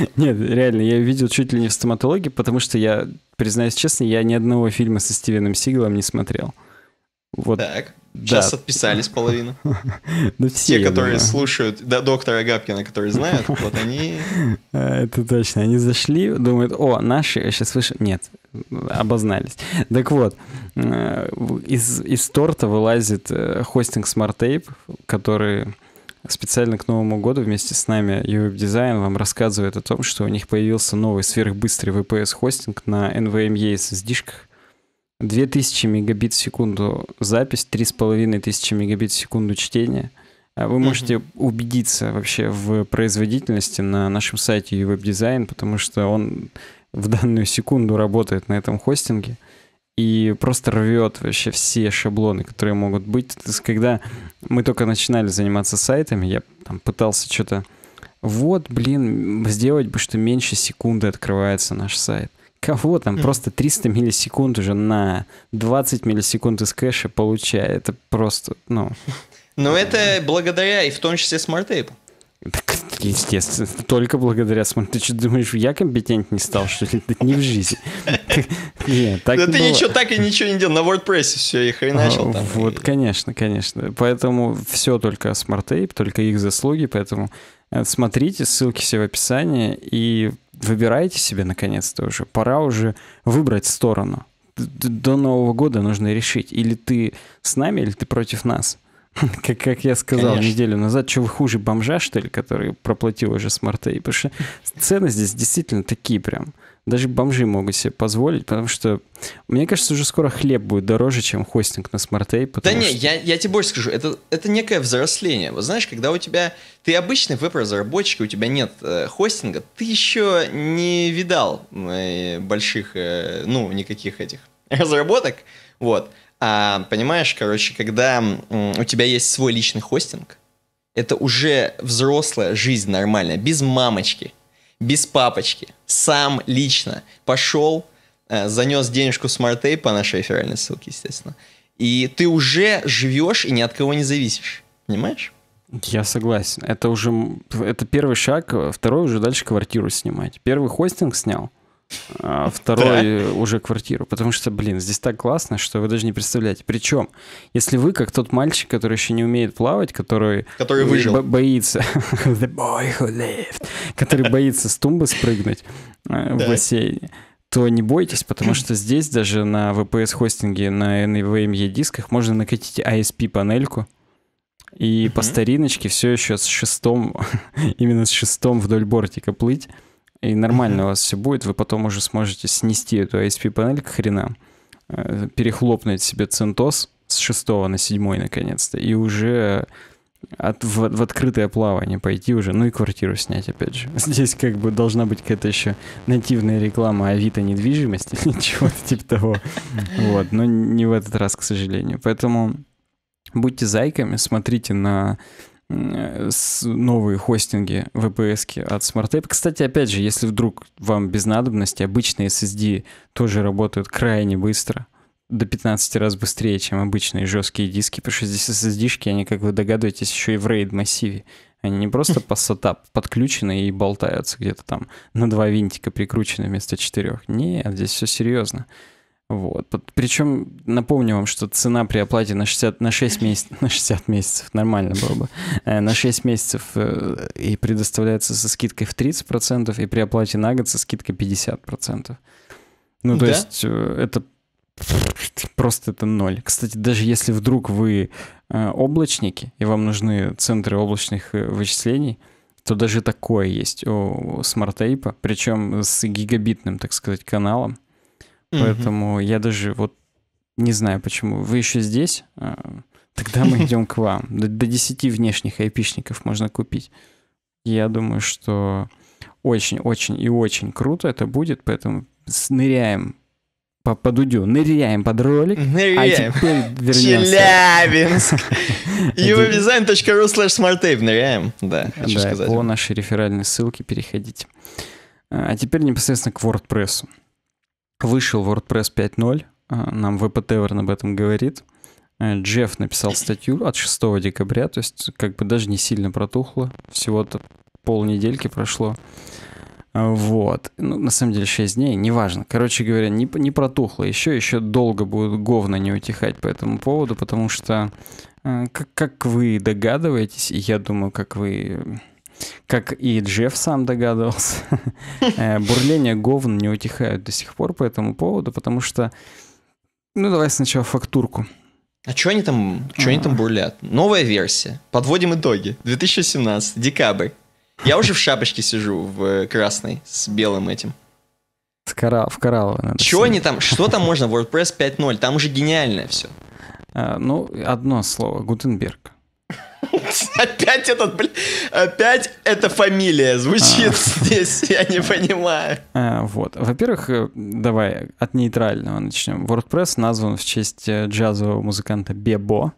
Нет, реально, я ее видел чуть ли не в стоматологии, потому что я, признаюсь честно, я ни одного фильма со Стивеном Сигалом не смотрел. Вот. Так. Сейчас да. отписались половина. Ну, все, Те, которые слушают, да, доктора Габкина, которые знают, вот они... А, это точно, они зашли, думают, о, наши, Я а сейчас слышу, Нет, обознались. Так вот, э, из, из торта вылазит э, хостинг Smart Tape, который специально к Новому году вместе с нами UWeb Design вам рассказывает о том, что у них появился новый сверхбыстрый VPS-хостинг на NVMe SSD-шках. 2000 мегабит в секунду запись, 3500 мегабит в секунду чтение. А вы можете mm-hmm. убедиться вообще в производительности на нашем сайте UWeb Design, потому что он в данную секунду работает на этом хостинге и просто рвет вообще все шаблоны, которые могут быть. То есть, когда мы только начинали заниматься сайтами, я там пытался что-то... Вот, блин, сделать бы, что меньше секунды открывается наш сайт. Кого там? Просто 300 миллисекунд уже на 20 миллисекунд из кэша получает. Это просто, ну... Но ну, это благодаря и в том числе смарт-тейпу. Естественно, только благодаря смарт. Ты что думаешь, я компетент стал, что ли? Не в жизни. Нет, так Да ты ничего так и ничего не делал. На WordPress все их и хреначил а, там. Вот, конечно, конечно. Поэтому все только Smart Tape, только их заслуги, поэтому э, смотрите, ссылки все в описании и выбирайте себе наконец-то уже. Пора уже выбрать сторону. До Нового года нужно решить, или ты с нами, или ты против нас. Как, как я сказал Конечно. неделю назад, что вы хуже бомжа, что ли, который проплатил уже смарт-эй? Потому что цены здесь действительно такие прям. Даже бомжи могут себе позволить, потому что, мне кажется, уже скоро хлеб будет дороже, чем хостинг на смарт Да что... не, я, я тебе больше скажу, это, это некое взросление. Вот знаешь, когда у тебя, ты обычный веб-разработчик, у тебя нет э, хостинга, ты еще не видал э, больших, э, ну, никаких этих разработок, вот. А, понимаешь, короче, когда у тебя есть свой личный хостинг, это уже взрослая жизнь нормальная, без мамочки, без папочки, сам лично пошел, э, занес денежку SmartAid по нашей реферальной ссылке, естественно, и ты уже живешь и ни от кого не зависишь, понимаешь? Я согласен. Это уже это первый шаг, э, второй уже дальше квартиру снимать. Первый хостинг снял, а, второй да. уже квартиру. Потому что, блин, здесь так классно, что вы даже не представляете. Причем, если вы как тот мальчик, который еще не умеет плавать, который... Который выжил. Бо боится... The boy who lived. Который боится с тумбы спрыгнуть э, в бассейне то не бойтесь, потому что здесь даже на VPS-хостинге, на NVMe дисках можно накатить ISP-панельку, и mm-hmm. по стариночке все еще с шестом, именно с шестом вдоль бортика плыть, и нормально у вас все будет, вы потом уже сможете снести эту ISP-панель к хренам, э, перехлопнуть себе центос с 6 на 7 наконец-то, и уже от, в, в открытое плавание пойти уже, ну и квартиру снять, опять же. Здесь как бы должна быть какая-то еще нативная реклама Авито недвижимости или чего-то типа того. Вот, но не в этот раз, к сожалению. Поэтому будьте зайками, смотрите на Э, новые хостинги VPS от SmartApp. Кстати, опять же, если вдруг вам без надобности, обычные SSD тоже работают крайне быстро, до 15 раз быстрее, чем обычные жесткие диски, потому что здесь SSD-шки, они, как вы догадываетесь, еще и в RAID массиве. Они не просто по сетап подключены и болтаются где-то там на два винтика прикручены вместо четырех. Нет, здесь все серьезно. Вот. Причем напомню вам, что цена при оплате на 60, на 6 месяцев, на 60 месяцев, нормально было бы, э, на 6 месяцев э, и предоставляется со скидкой в 30%, и при оплате на год со скидкой 50%. Ну, то да? есть э, это просто это ноль. Кстати, даже если вдруг вы облачники, и вам нужны центры облачных вычислений, то даже такое есть у смарт-тейпа, причем с гигабитным, так сказать, каналом. Угу. Поэтому я даже вот не знаю почему. Вы еще здесь? А, тогда мы идем к вам. До, до 10 внешних айпишников можно купить. Я думаю, что очень-очень и очень круто это будет, поэтому ныряем по, по дудю, ныряем под ролик. А ныряем. А теперь вернемся. Челябинск. uwdesign.ru slash smarttape. Ныряем. Да, хочу да, сказать. по нашей реферальной ссылке переходите. А, а теперь непосредственно к WordPress. Вышел WordPress 5.0, а, нам VPTevern об этом говорит. Э, Джефф написал статью от 6 декабря, то есть как бы даже не сильно протухло, всего-то полнедельки прошло. А, вот. Ну, на самом деле 6 дней, неважно. Короче говоря, не, не протухло еще, еще долго будет говно не утихать по этому поводу, потому что, э, как, как вы догадываетесь, и я думаю, как вы как и Джефф сам догадывался, э, бурление говн не утихают до сих пор по этому поводу, потому что... Ну, давай сначала фактурку. А что они там, что они там а. бурлят? Новая версия. Подводим итоги. 2017, декабрь. Я уже в шапочке сижу, в э, красной, с белым этим. С кора... В коралловой надо. Чего они там? Что там можно? WordPress 5.0. Там уже гениальное все. А, ну, одно слово. Гутенберг. Опять этот, опять эта фамилия звучит а. здесь, я не понимаю. А, вот. Во-первых, э, давай от нейтрального начнем. WordPress назван в честь э, джазового музыканта Бебо.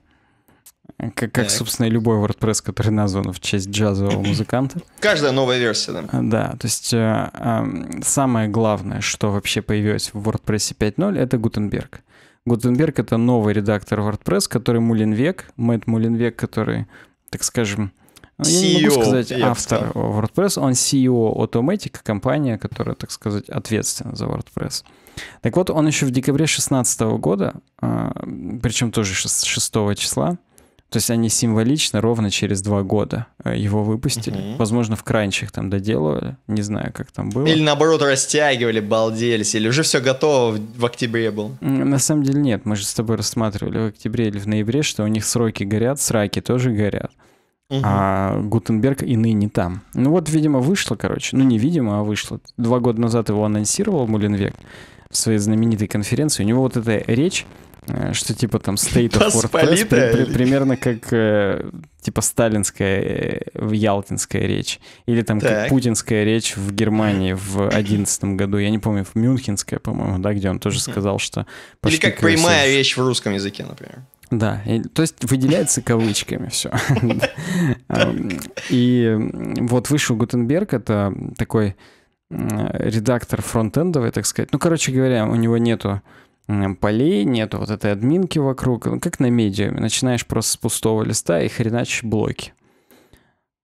Как, как, собственно, и любой WordPress, который назван в честь джазового музыканта. Каждая новая версия, да. Да, то есть э, самое главное, что вообще появилось в WordPress 5.0, это Гутенберг. Гутенберг — это новый редактор WordPress, который Мулинвек, Мэтт Мулинвек, который, так скажем, ну, CEO, я не могу e сказать автор да. WordPress, он CEO Automatic, компания, которая, так сказать, ответственна за WordPress. Так вот, он еще в декабре 2016 года, а, причем тоже 6 числа, то есть они символично ровно через два года э, его выпустили. Угу. Возможно, в кранчах там доделывали. Не знаю, как там было. Или наоборот, растягивали, балделись. Или уже все готово в октябре был. На самом деле нет. Мы же с тобой рассматривали в октябре или в ноябре, что у них сроки горят, сраки тоже горят. Угу. А Гутенберг и ныне там. Ну вот, видимо, вышло, короче. Ну, не видимо, а вышло. Два года назад его анонсировал Мулинвек в своей знаменитой конференции. У него вот эта речь Э, что типа там State of WordPress, при, при, примерно как э, типа сталинская э, в э, ялтинская речь, или там так. как путинская речь в Германии в одиннадцатом году, я не помню, в Мюнхенская, по-моему, да, где он тоже сказал, что... Или как прямая в... речь в русском языке, например. Да, и, то есть выделяется кавычками все. И вот вышел Гутенберг, это такой редактор фронтендовый, так сказать. Ну, короче говоря, у него нету полей, нет вот этой админки вокруг. Ну, как на медиуме. Начинаешь просто с пустого листа и хреначишь блоки.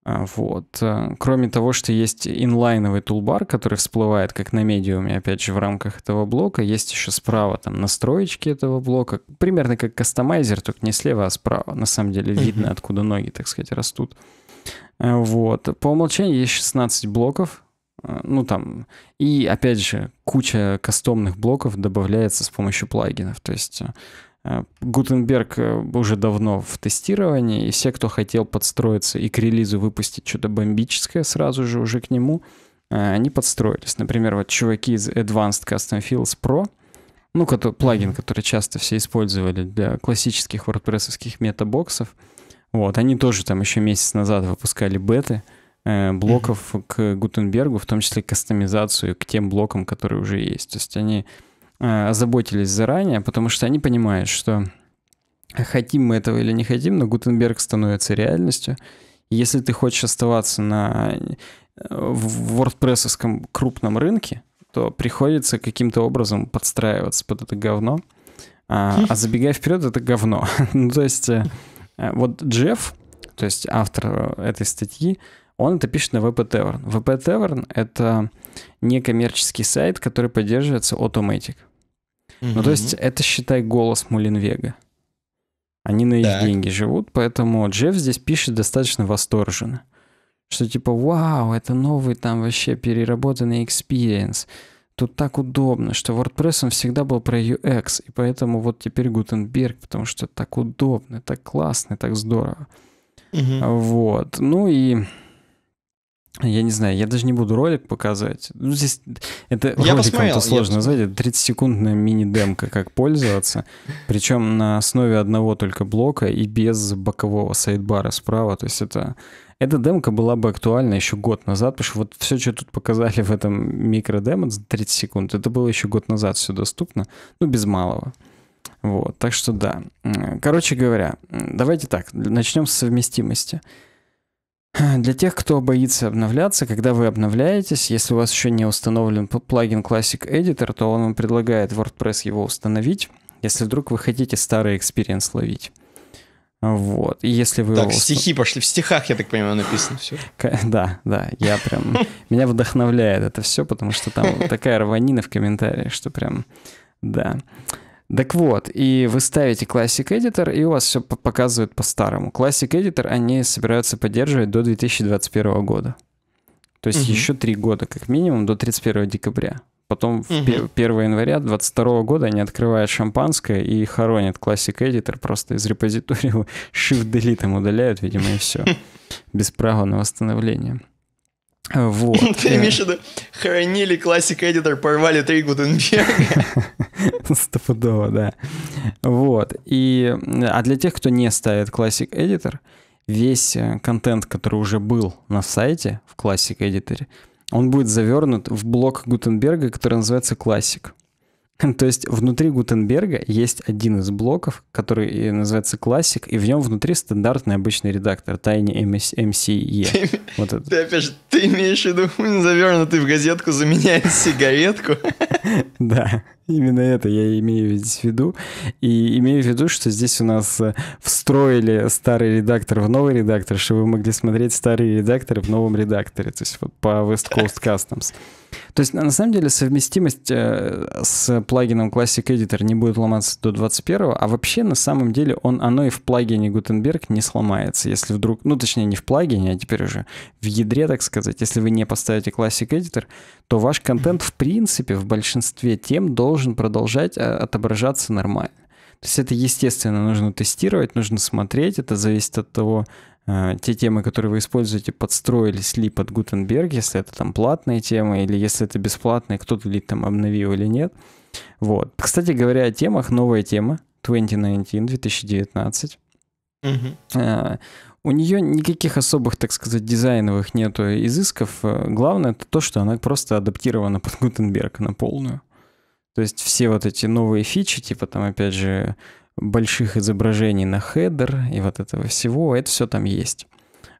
А, вот. Э, кроме того, что есть инлайновый тулбар, который всплывает как на медиуме, опять же, в рамках этого блока, есть еще справа там настроечки этого блока, примерно как кастомайзер, только не слева, а справа. На самом деле видно, откуда ноги, так сказать, растут. Э, вот. По умолчанию есть 16 блоков, а, ну, там, и, опять же, куча кастомных блоков добавляется с помощью плагинов. То есть э, э, Гутенберг э, уже давно в тестировании, и все, кто хотел подстроиться и к релизу выпустить что-то бомбическое сразу же уже к нему, они подстроились. Например, вот чуваки из Advanced Custom Fields Pro, ну, который, плагин, который часто все использовали для классических wordpress метабоксов, вот, они тоже там еще месяц назад выпускали беты, Э, блоков к Гутенбергу, в том числе кастомизацию к тем блокам, которые уже есть. То есть они э, озаботились заранее, потому что они понимают, что хотим мы этого или не хотим, но Гутенберг становится реальностью. Если ты хочешь оставаться на э, в WordPress крупном рынке, то приходится каким-то образом подстраиваться под это говно. А, а забегая вперед, это говно. ну, то есть, вот Джефф, то есть автор этой статьи, он это пишет на VP Tavern. VP Tavern — это некоммерческий сайт, который поддерживается Automatic. mm Ну, то есть это, считай, голос Мулинвега. Они на их так. деньги живут, поэтому Джефф здесь пишет достаточно восторженно. Что типа, вау, это новый там вообще переработанный experience. Тут так удобно, что WordPress он всегда был про UX, и поэтому вот теперь Гутенберг, потому что так удобно, так классно, так здорово. Угу. Вот. Ну и я не знаю, я даже не буду ролик показывать. Ну, здесь это я роликом-то сложно назвать. Это 30-секундная мини-демка, как пользоваться. Причем на основе одного только блока и без бокового сайдбара справа. То есть это... Эта демка была бы актуальна еще год назад, потому что вот все, что тут показали в этом микродемо за 30 секунд, это было еще год назад все доступно, ну, без малого. Вот, так что да. Короче говоря, давайте так, начнем с совместимости. Хм, для тех, кто боится обновляться, когда вы обновляетесь, если у вас еще не установлен плагин Classic Editor, то он вам предлагает WordPress его установить, если вдруг вы хотите старый экспириенс ловить. Вот. И если вы... Так, его... стихи пошли. В стихах, я так понимаю, написано все. Да, да. Я прям... Меня вдохновляет это все, потому что там такая рванина в комментариях, что прям... Да. Так вот, и вы ставите Classic Editor, и у вас все показывают по-старому. Classic Editor они собираются поддерживать до 2021 года. То есть угу. еще три года, как минимум, до 31 декабря. Потом угу. в 1 января 2022 года они открывают шампанское и хоронят Classic Editor просто из репозитория, shift-delete удаляют, видимо, и все. Без права на восстановление. Э, вот. Ты э. имеешь в виду, хоронили классик эдитор, порвали три Гутенберга. Стопудово, да. Вот. И, а для тех, кто не ставит классик эдитор, весь э, контент, который уже был на сайте в классик эдиторе, он будет завернут в блок Гутенберга, который называется классик. То есть внутри Гутенберга есть один из блоков, который называется классик, и в нем внутри стандартный обычный редактор, Tiny MCE. Ты, вот это. ты опять же, ты имеешь в виду, завернутый в газетку заменяет сигаретку? Да, именно это я имею здесь в виду. И имею в виду, что здесь у нас э, встроили старый редактор в новый редактор, чтобы вы могли смотреть старые редакторы в новом редакторе, то есть вот по West Coast Customs. То есть, на самом деле, совместимость э, с плагином Classic Editor не будет ломаться до 21 а вообще, на самом деле, он, оно и в плагине Gutenberg не сломается, если вдруг, ну, точнее, не в плагине, а теперь уже в ядре, так сказать, если вы не поставите Classic Editor, то ваш контент, в принципе, в большинстве тем должен продолжать э, отображаться нормально. То есть это, естественно, нужно тестировать, нужно смотреть, это зависит от того, Э, те темы, которые вы используете, подстроились ли под Гутенберг, если это там платные темы, или если это бесплатные, кто-то ли там обновил или нет. Вот. Кстати говоря о темах, новая тема 2019, 2019. Угу. Uh-huh. У нее никаких особых, так сказать, дизайновых нету изысков. Э, главное это то, что она просто адаптирована под Гутенберг на полную. То есть все вот эти новые фичи, типа там, опять же, больших изображений на хедер и вот этого всего, это все там есть.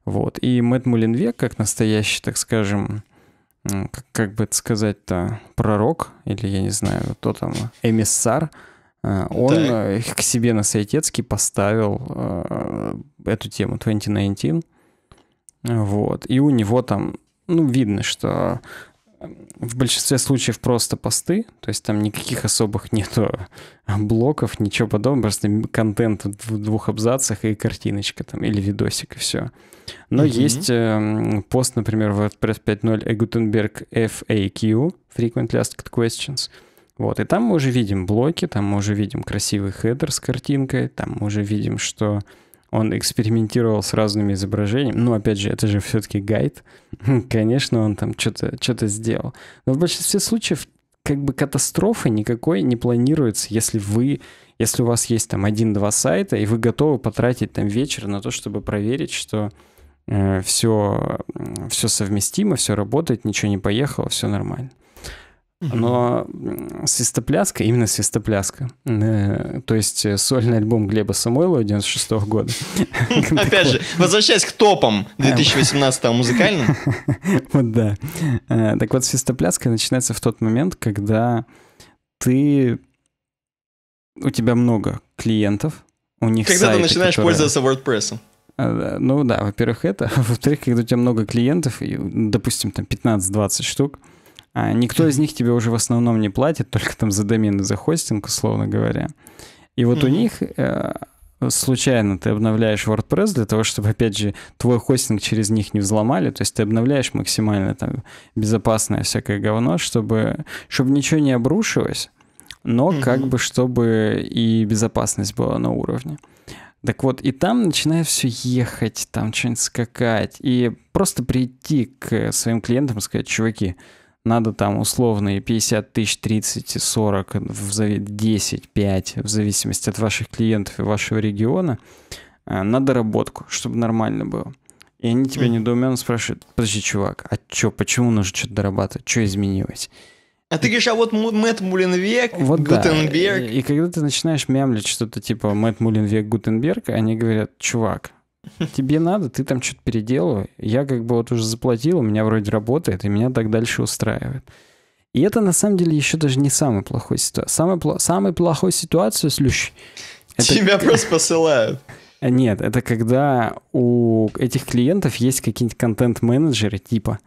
Вот. И Мэтт Мулинвек, как настоящий, так скажем, как, как бы это сказать-то, пророк, или я не знаю, кто там, эмиссар, э, он да. Э, к себе на Сайтецкий поставил э, эту тему 2019. Вот. И у него там, ну, видно, что в большинстве случаев просто посты, то есть там никаких особых нету блоков, ничего подобного, просто контент в двух абзацах и картиночка там или видосик и все. Но угу. есть э, пост, например, в WordPress 5.0 Gutenberg FAQ (Frequently Asked Questions). Вот, и там мы уже видим блоки, там мы уже видим красивый хедер с картинкой, там мы уже видим, что он экспериментировал с разными изображениями. Ну, опять же, это же все-таки гайд. Конечно, он там что-то что сделал. Но в большинстве случаев как бы катастрофы никакой не планируется, если вы, если у вас есть там один-два сайта, и вы готовы потратить там вечер на то, чтобы проверить, что э, все, все совместимо, все работает, ничего не поехало, все нормально. Но свистопляска, именно свистопляска. Э, то есть э, сольный альбом Глеба Самойлова 96 -го года. Опять же, возвращаясь к топам 2018 эм. музыкальным. Вот да. Э, так вот, свистопляска начинается в тот момент, когда ты... У тебя много клиентов, у них Когда ты начинаешь пользоваться WordPress. Ну да, во-первых, это. А во-вторых, когда у тебя много клиентов, допустим, там 15-20 штук, а никто из них тебе уже в основном не платит, только там за домены, за хостинг, условно говоря. И вот mm-hmm. у них э, случайно ты обновляешь WordPress для того, чтобы, опять же, твой хостинг через них не взломали. То есть ты обновляешь максимально там безопасное всякое говно, чтобы, чтобы ничего не обрушилось, но mm-hmm. как бы чтобы и безопасность была на уровне. Так вот, и там начинает все ехать, там что-нибудь скакать. И просто прийти к своим клиентам и сказать, чуваки, надо там условные 50 тысяч, 30, 40, в зави... 10, 5, в зависимости от ваших клиентов и вашего региона, э, на доработку, чтобы нормально было. И они тебя недоуменно спрашивают, подожди, чувак, а чё, почему нужно что-то дорабатывать, что изменилось? А ты говоришь, а вот Мэтт Муленвек, вот Гутенберг. Да. И, и когда ты начинаешь мямлить что-то типа Мэтт Муленвек, Гутенберг, они говорят, чувак, тебе надо, ты там что-то переделывай. Я как бы вот уже заплатил, у меня вроде работает, и меня так дальше устраивает. И это на самом деле еще даже не самая плохая ситуация. Самая, пло... самая плохая ситуация, слушай... Это... Тебя просто посылают. Нет, это когда у этих клиентов есть какие-нибудь контент-менеджеры типа,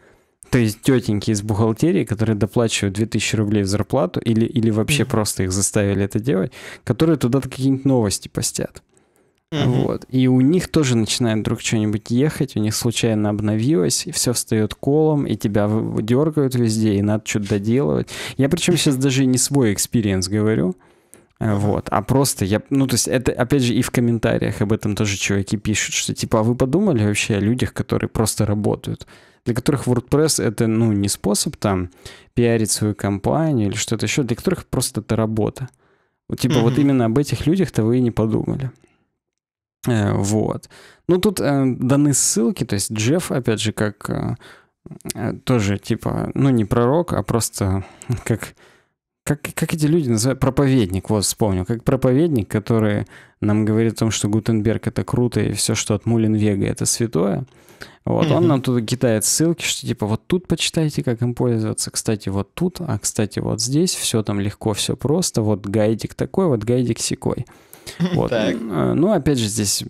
то есть тетеньки из бухгалтерии, которые доплачивают 2000 рублей в зарплату или, или вообще mm-hmm. просто их заставили это делать, которые туда какие-нибудь новости постят. Угу. Вот. И у них тоже начинает вдруг что-нибудь ехать, у них случайно обновилось, и все встает колом, и тебя дергают везде, и надо что-то доделывать. Я причем сейчас даже не свой экспириенс говорю, э, вот, а просто я, ну, то есть это, опять же, и в комментариях об этом тоже чуваки пишут, что типа, а вы подумали вообще о людях, которые просто работают, для которых WordPress это, ну, не способ там пиарить свою компанию или что-то еще, для которых просто это работа. Вот, типа, mm-hmm. вот именно об этих людях-то вы и не подумали. Э, вот. Ну, тут э, даны ссылки, то есть Джефф, опять же, как э, э тоже, типа, ну, не пророк, а просто как, как, как эти люди называют, проповедник, вот, вспомнил, как проповедник, который нам говорит о том, что Гутенберг — это круто, и все, что от Мулинвега — это святое. Вот, он нам тут кидает ссылки, что типа вот тут почитайте, как им пользоваться, кстати, вот тут, а, кстати, вот здесь, все там легко, все просто, вот гайдик такой, вот гайдик секой. Вот. Э, ну, опять же, здесь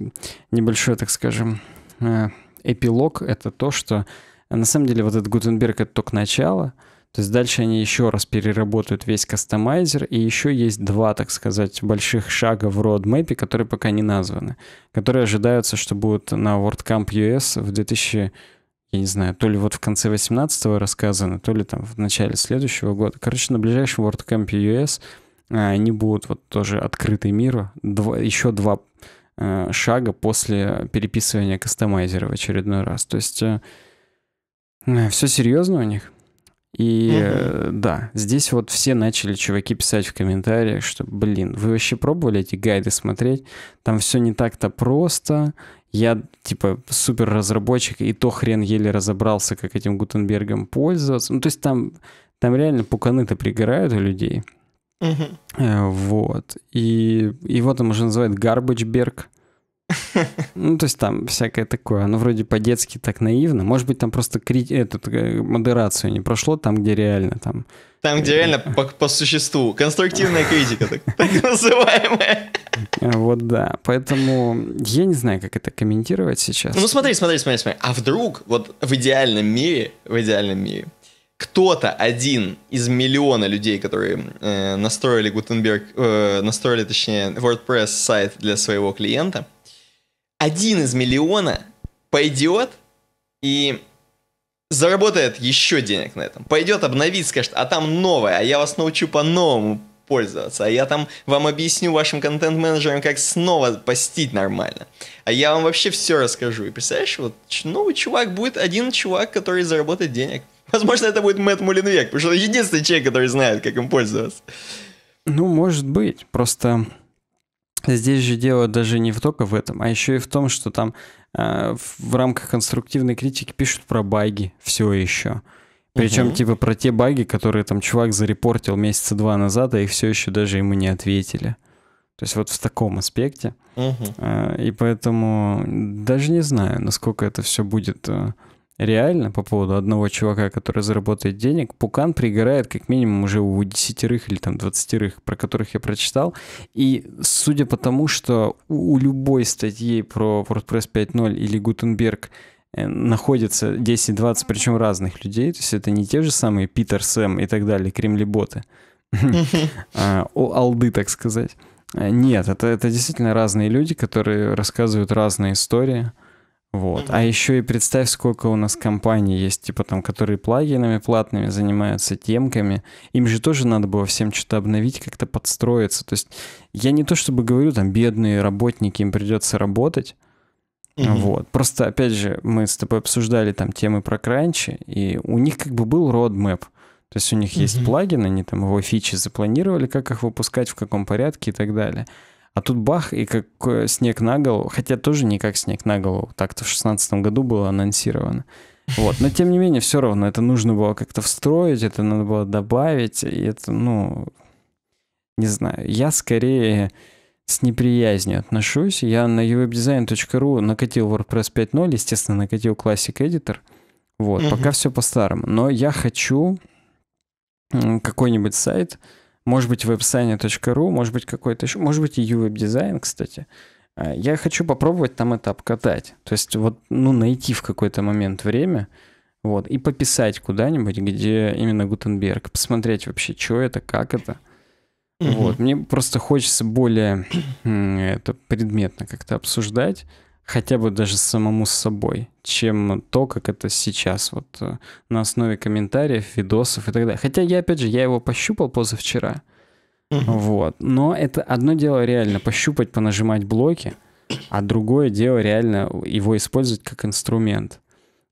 небольшой, так скажем, э, эпилог — это то, что э, на самом деле вот этот Гутенберг — это только начало, то есть дальше они еще раз переработают весь кастомайзер, и еще есть два, так сказать, больших шага в roadmap, которые пока не названы, которые ожидаются, что будут на WordCamp US в 2000 я не знаю, то ли вот в конце 18-го рассказано, то ли там в начале следующего года. Короче, на ближайшем WordCamp US Э, они будут вот тоже открытый мир. Два, еще два э, шага после переписывания кастомайзера в очередной раз. То есть э, все серьезно у них. И угу. да, здесь вот все начали чуваки писать в комментариях, что, блин, вы вообще пробовали эти гайды смотреть? Там все не так-то просто. Я, типа, супер разработчик, и то хрен еле разобрался, как этим Гутенбергом пользоваться. Ну, то есть там, там реально пуканы-то пригорают у людей. Uh-huh. Вот. И его там уже называют Гарбачберг. Ну, то есть там всякое такое. Оно вроде по-детски так наивно. Может быть, там просто кри... этот, э, модерацию не прошло, там, где реально там... Там, где э, реально по, по существу. Конструктивная критика, так, так называемая. Вот да. Поэтому я не знаю, как это комментировать сейчас. Ну, смотри, смотри, смотри, смотри. А вдруг вот в идеальном мире, в идеальном мире, кто-то один из миллиона людей, которые э, настроили Gutenberg, э, настроили, точнее, WordPress сайт для своего клиента, один из миллиона пойдет и заработает еще денег на этом. Пойдет обновить, скажет, а там новое, а я вас научу по-новому пользоваться, а я там вам объясню вашим контент-менеджерам, как снова постить нормально, а я вам вообще все расскажу. И представляешь, вот новый чувак будет один чувак, который заработает денег – Возможно, это будет Мэтт Мулинвек, потому что он единственный человек, который знает, как им пользоваться. Ну, может быть. Просто здесь же дело даже не только в этом, а еще и в том, что там э, в рамках конструктивной критики пишут про баги все еще. Причем, угу. типа, про те баги, которые там чувак зарепортил месяца два назад, а их все еще даже ему не ответили. То есть вот в таком аспекте. Угу. и поэтому даже не знаю, насколько это все будет... Э, реально по поводу одного чувака, который заработает денег, Пукан пригорает как минимум уже у десятерых или там двадцатерых, про которых я прочитал. И судя по тому, что у любой статьи про WordPress 5.0 или Gutenberg э, находится 10-20, причем разных людей, то есть это не те же самые Питер, Сэм и так далее, кремлеботы, а, алды, так сказать. Э, нет, это, это действительно разные люди, которые рассказывают разные истории. Вот. Mm-hmm. А еще и представь, сколько у нас компаний есть, типа там, которые плагинами платными занимаются, темками. Им же тоже надо было всем что-то обновить, как-то подстроиться. То есть я не то чтобы говорю, там, бедные работники, им придется работать. Mm-hmm. Вот. Просто, опять же, мы с тобой обсуждали там темы про кранчи, и у них как бы был roadmap. То есть у них mm-hmm. есть плагин, они там его фичи запланировали, как их выпускать, в каком порядке и так далее. А тут бах, и как снег на голову. Хотя тоже не как снег на голову. Так-то в 2016 году было анонсировано. Вот. Но тем не менее, все равно это нужно было как-то встроить, это надо было добавить. И это, ну, не знаю. Я скорее с неприязнью отношусь. Я на uwebdesign.ru накатил WordPress 5.0, естественно, накатил Classic Editor. Вот, угу. пока все по-старому. Но я хочу какой-нибудь сайт, может быть, веб может быть, какой-то еще, может быть, и ювеб-дизайн, кстати. А, я хочу попробовать там это обкатать. То есть вот, ну, найти в какой-то момент время, вот, и пописать куда-нибудь, где именно Гутенберг, посмотреть вообще, что это, как это. Вот, мне просто хочется более это предметно как-то обсуждать, хотя бы даже самому с собой, чем то, как это сейчас, вот э, на основе комментариев, видосов и так далее. Хотя я, опять же, я его пощупал позавчера, угу. вот. Но это одно дело реально пощупать, понажимать блоки, а другое дело реально его использовать как инструмент.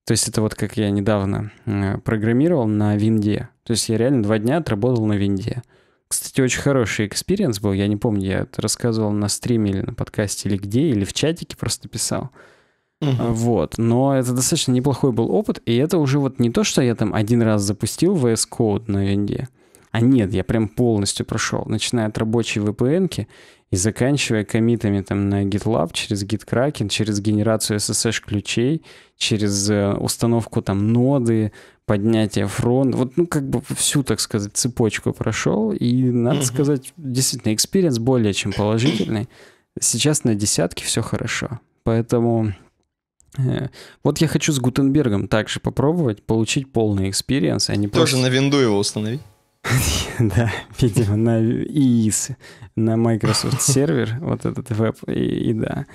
То есть это вот как я недавно э, программировал на винде. То есть я реально два дня отработал на винде. Угу. Кстати, очень хороший экспириенс был. Я не помню, я это рассказывал на стриме или на подкасте, или где, или в чатике просто писал. Угу. Вот. Но это достаточно неплохой был опыт. И это уже вот не то, что я там один раз запустил VS Code на винде. А нет, я прям полностью прошел. Начиная от рабочей VPN и заканчивая комитами там на GitLab, через GitKraken, через генерацию SSH-ключей, через э, установку там ноды, поднятие фронт. Вот, ну, как бы всю, так сказать, цепочку прошел. И, надо mm сказать, действительно, экспириенс более чем положительный. Сейчас на десятке все хорошо. Поэтому э, вот я хочу с Гутенбергом также попробовать, получить полный экспириенс, а не Тоже просто... на винду его установить? Да, видимо, на ИИС, на Microsoft сервер, вот этот веб, и да.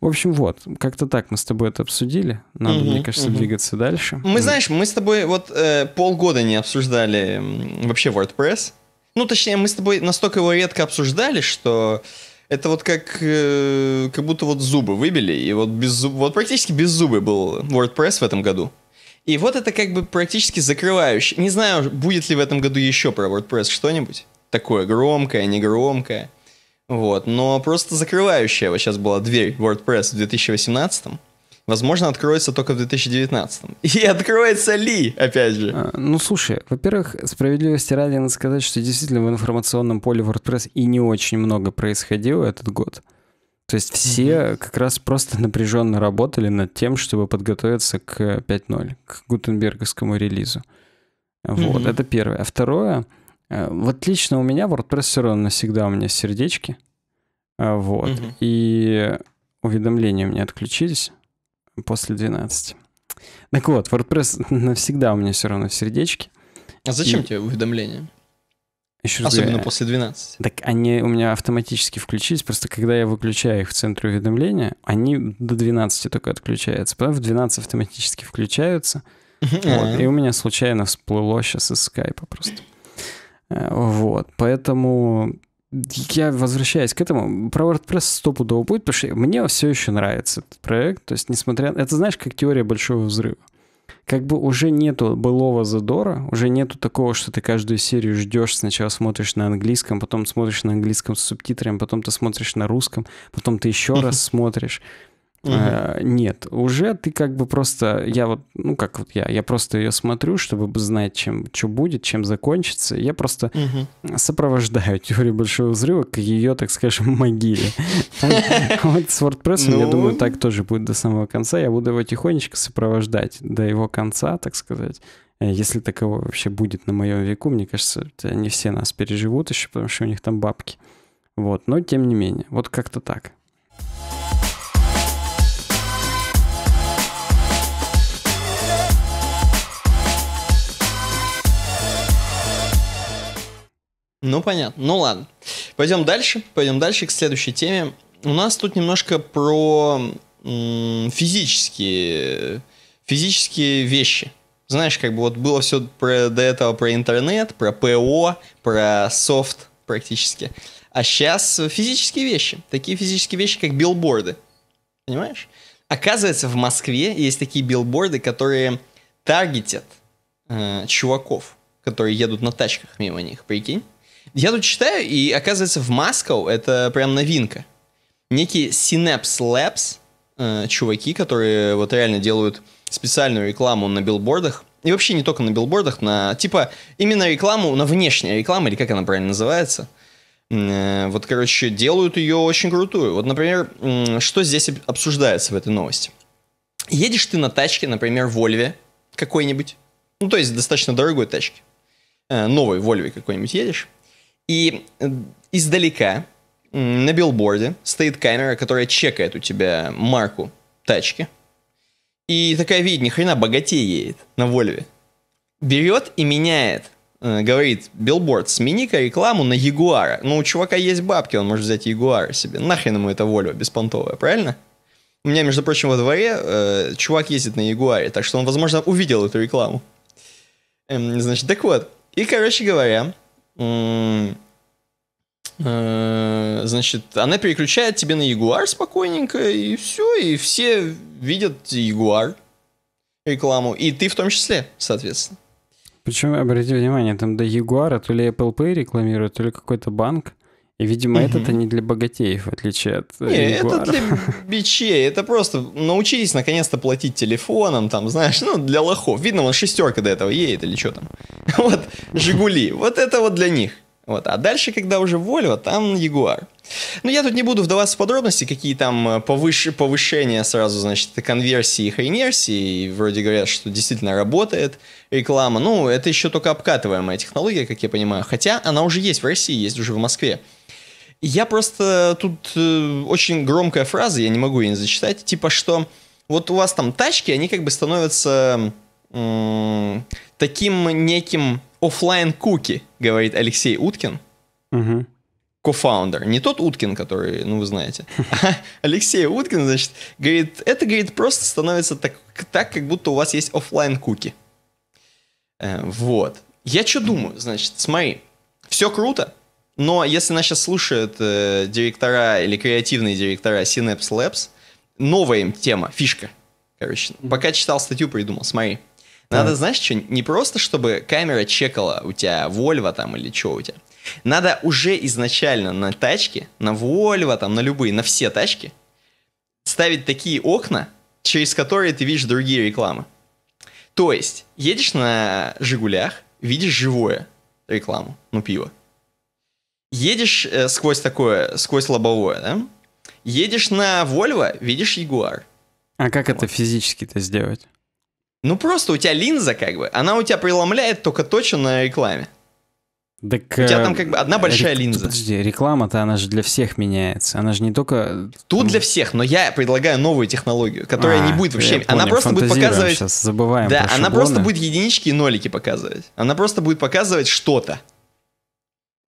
В общем, вот, как-то так мы с тобой это обсудили. Надо, угу, мне кажется, угу. двигаться дальше. Мы, знаешь, мы с тобой вот э, полгода не обсуждали вообще WordPress. Ну, точнее, мы с тобой настолько его редко обсуждали, что это вот как, э, как будто вот зубы выбили, и вот, без, вот практически без зубы был WordPress в этом году. И вот это как бы практически закрывающий. Не знаю, будет ли в этом году еще про WordPress что-нибудь такое громкое, негромкое. Вот, но просто закрывающая вот сейчас была дверь WordPress в 2018 возможно, откроется только в 2019. И откроется ли, опять же. А, ну, слушай, во-первых, справедливости ради надо сказать, что действительно в информационном поле WordPress и не очень много происходило этот год. То есть все mm-hmm. как раз просто напряженно работали над тем, чтобы подготовиться к 5.0, к гутенберговскому релизу. Вот, mm-hmm. это первое. А второе — Э, вот лично у меня WordPress все равно навсегда у меня сердечки. Э, вот. Угу. И уведомления у меня отключились после 12. Так вот, WordPress навсегда у меня все равно в сердечке. А зачем и... тебе уведомления? Еще Особенно говорю, после 12. Так они у меня автоматически включились, просто когда я выключаю их в центре уведомления, они до 12 только отключаются, потом в 12 автоматически включаются. Вот, и у меня случайно всплыло сейчас из скайпа просто. Вот, поэтому я возвращаюсь к этому. Про WordPress стопудово будет, потому что мне все еще нравится этот проект. То есть, несмотря на... Это, знаешь, как теория большого взрыва. Как бы уже нету былого задора, уже нету такого, что ты каждую серию ждешь, сначала смотришь на английском, потом смотришь на английском с субтитрами, потом ты смотришь на русском, потом ты еще раз смотришь. Угу. А, нет, уже ты как бы просто, я вот, ну как вот я, я просто ее смотрю, чтобы знать, чем, что будет, чем закончится. Я просто угу. сопровождаю теорию большого взрыва к ее, так скажем, могиле. Вот с WordPress, я ну. думаю, так тоже будет до самого конца. Я буду его тихонечко сопровождать до его конца, так сказать. Э, если такого вообще будет на моем веку, мне кажется, они все нас переживут еще, потому что у них там бабки. Вот, но тем не менее, вот как-то так. Ну, понятно. Ну, ладно. Пойдем дальше. Пойдем дальше к следующей теме. У нас тут немножко про физические, физические вещи. Знаешь, как бы вот было все про, до этого про интернет, про ПО, про софт практически. А сейчас физические вещи. Такие физические вещи, как билборды. Понимаешь? Оказывается, в Москве есть такие билборды, которые таргетят э, чуваков, которые едут на тачках мимо них, прикинь? Я тут читаю, и оказывается, в Москву это прям новинка. Некие Synapse Labs, э, чуваки, которые вот реально делают специальную рекламу на билбордах, и вообще не только на билбордах, на типа именно рекламу, на внешняя реклама, или как она правильно называется. Э, вот, короче, делают ее очень крутую. Вот, например, э, что здесь обсуждается в этой новости? Едешь ты на тачке, например, Вольве какой-нибудь, ну, то есть достаточно дорогой тачке, э, новой Вольве какой-нибудь едешь, и э, издалека на билборде стоит камера, которая чекает у тебя марку тачки. И такая видит, ни хрена богатей едет на Вольве. Берет и меняет. Э, говорит, билборд, смени-ка рекламу на Ягуара. Ну, у чувака есть бабки, он может взять Ягуара себе. Нахрен ему это Вольва беспонтовая, правильно? У меня, между прочим, во дворе э, чувак ездит на Ягуаре, так что он, возможно, увидел эту рекламу. Эм, значит, так вот. И, короче говоря, Э, значит, она переключает тебе на Ягуар спокойненько, и все, и все видят Ягуар рекламу, и ты в том числе, соответственно. Почему обратите внимание, там до Ягуара то ли Apple Pay рекламирует, то ли какой-то банк. И, видимо, угу. этот они для богатеев, в отличие от э, Не, это для бичей. Это просто научились наконец-то платить телефоном, там, знаешь, ну, для лохов. Видно, вон шестерка до этого едет или что там. Вот, Жигули. Вот это вот для них. Вот. А дальше, когда уже Volvo, там Ягуар. Ну, я тут не буду вдаваться в подробности, какие там э, повыш... повышения сразу, значит, конверсии и хайнерсии. И вроде говорят, что действительно работает реклама. Ну, это еще только обкатываемая технология, как я понимаю. Хотя она уже есть в России, есть уже в Москве. Я просто... Тут э, очень громкая фраза, я не могу ее не зачитать. Типа, что вот у вас там тачки, они как бы становятся э, таким неким офлайн куки говорит Алексей Уткин. Угу кофаундер, не тот Уткин, который, ну, вы знаете, а Алексей Уткин, значит, говорит, это, говорит, просто становится так, так как будто у вас есть офлайн куки. Э, вот. Я что думаю, значит, смотри, все круто, но если нас сейчас слушают э, директора или креативные директора Synapse Labs, новая им тема, фишка. Короче, пока читал статью, придумал, смотри. Надо, знаешь, что, не просто, чтобы камера чекала у тебя Volvo там или что у тебя. Надо уже изначально на тачке, на Volvo там, на любые, на все тачки ставить такие окна, через которые ты видишь другие рекламы. То есть, едешь на «Жигулях», видишь живое рекламу, ну пиво едешь э, сквозь такое, сквозь лобовое, да? Едешь на Volvo, видишь Ягуар. А как вот. это физически-то сделать? Ну просто у тебя линза как бы, она у тебя преломляет только точно на рекламе. Так, у тебя там э, как бы одна большая рек... линза. Подожди, реклама-то она же для всех меняется, она же не только... Тут для всех, но я предлагаю новую технологию, которая а, не будет вообще... Понял, она просто будет показывать... Сейчас, забываем Да, она шаблоны. просто будет единички и нолики показывать. Она просто будет показывать что-то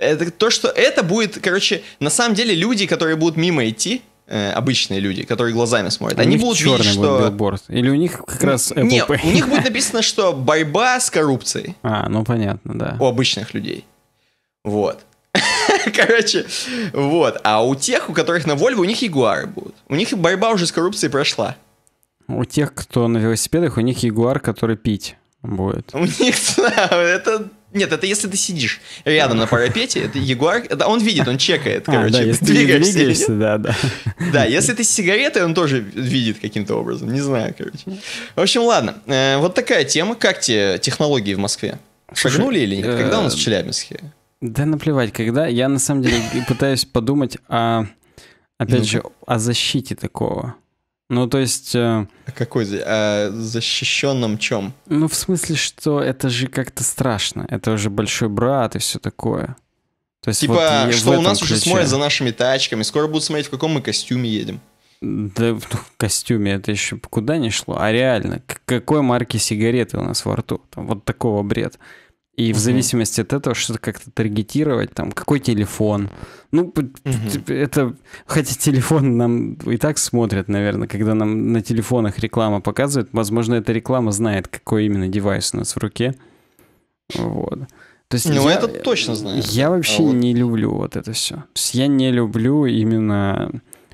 это то, что это будет, короче, на самом деле люди, которые будут мимо идти, э, обычные люди, которые глазами смотрят, у они будут видеть, что... билборд. Или у них как раз Apple Нет, Pay. у них будет написано, что борьба с коррупцией. А, ну понятно, да. У обычных людей. Вот. Короче, вот. А у тех, у которых на вольве, у них ягуары будут. У них борьба уже с коррупцией прошла. У тех, кто на велосипедах, у них ягуар, который пить будет. У них, да, это нет, это если ты сидишь рядом на парапете, это Ягуар, это он видит, он чекает, короче, а, да, если двигаешься, ты двигаешься да, да. Да, если ты с сигаретой, он тоже видит каким-то образом, не знаю, короче. В общем, ладно, э, вот такая тема. Как тебе технологии в Москве? Шагнули или нет? Когда у нас э, в Челябинске? Да наплевать, когда. Я на самом деле пытаюсь подумать о, а, опять же, о защите такого. Ну, то есть... Э... А какой? О а защищенном чем? Ну, в смысле, что это же как-то страшно. Это уже большой брат и все такое. То есть, типа, вот что у нас ключе. уже смотрят за нашими тачками, скоро будут смотреть, в каком мы костюме едем. Да в ну, костюме это еще куда не шло, а реально, какой марки сигареты у нас во рту? Там вот такого бред. И угу. в зависимости от этого что-то как-то таргетировать, там, какой телефон. Ну, угу. это, хотя телефон нам и так смотрят, наверное, когда нам на телефонах реклама показывает, возможно, эта реклама знает, какой именно девайс у нас в руке. Вот. То есть ну, я, это точно знает. Я вообще а вот... не люблю вот это все. То есть я не люблю именно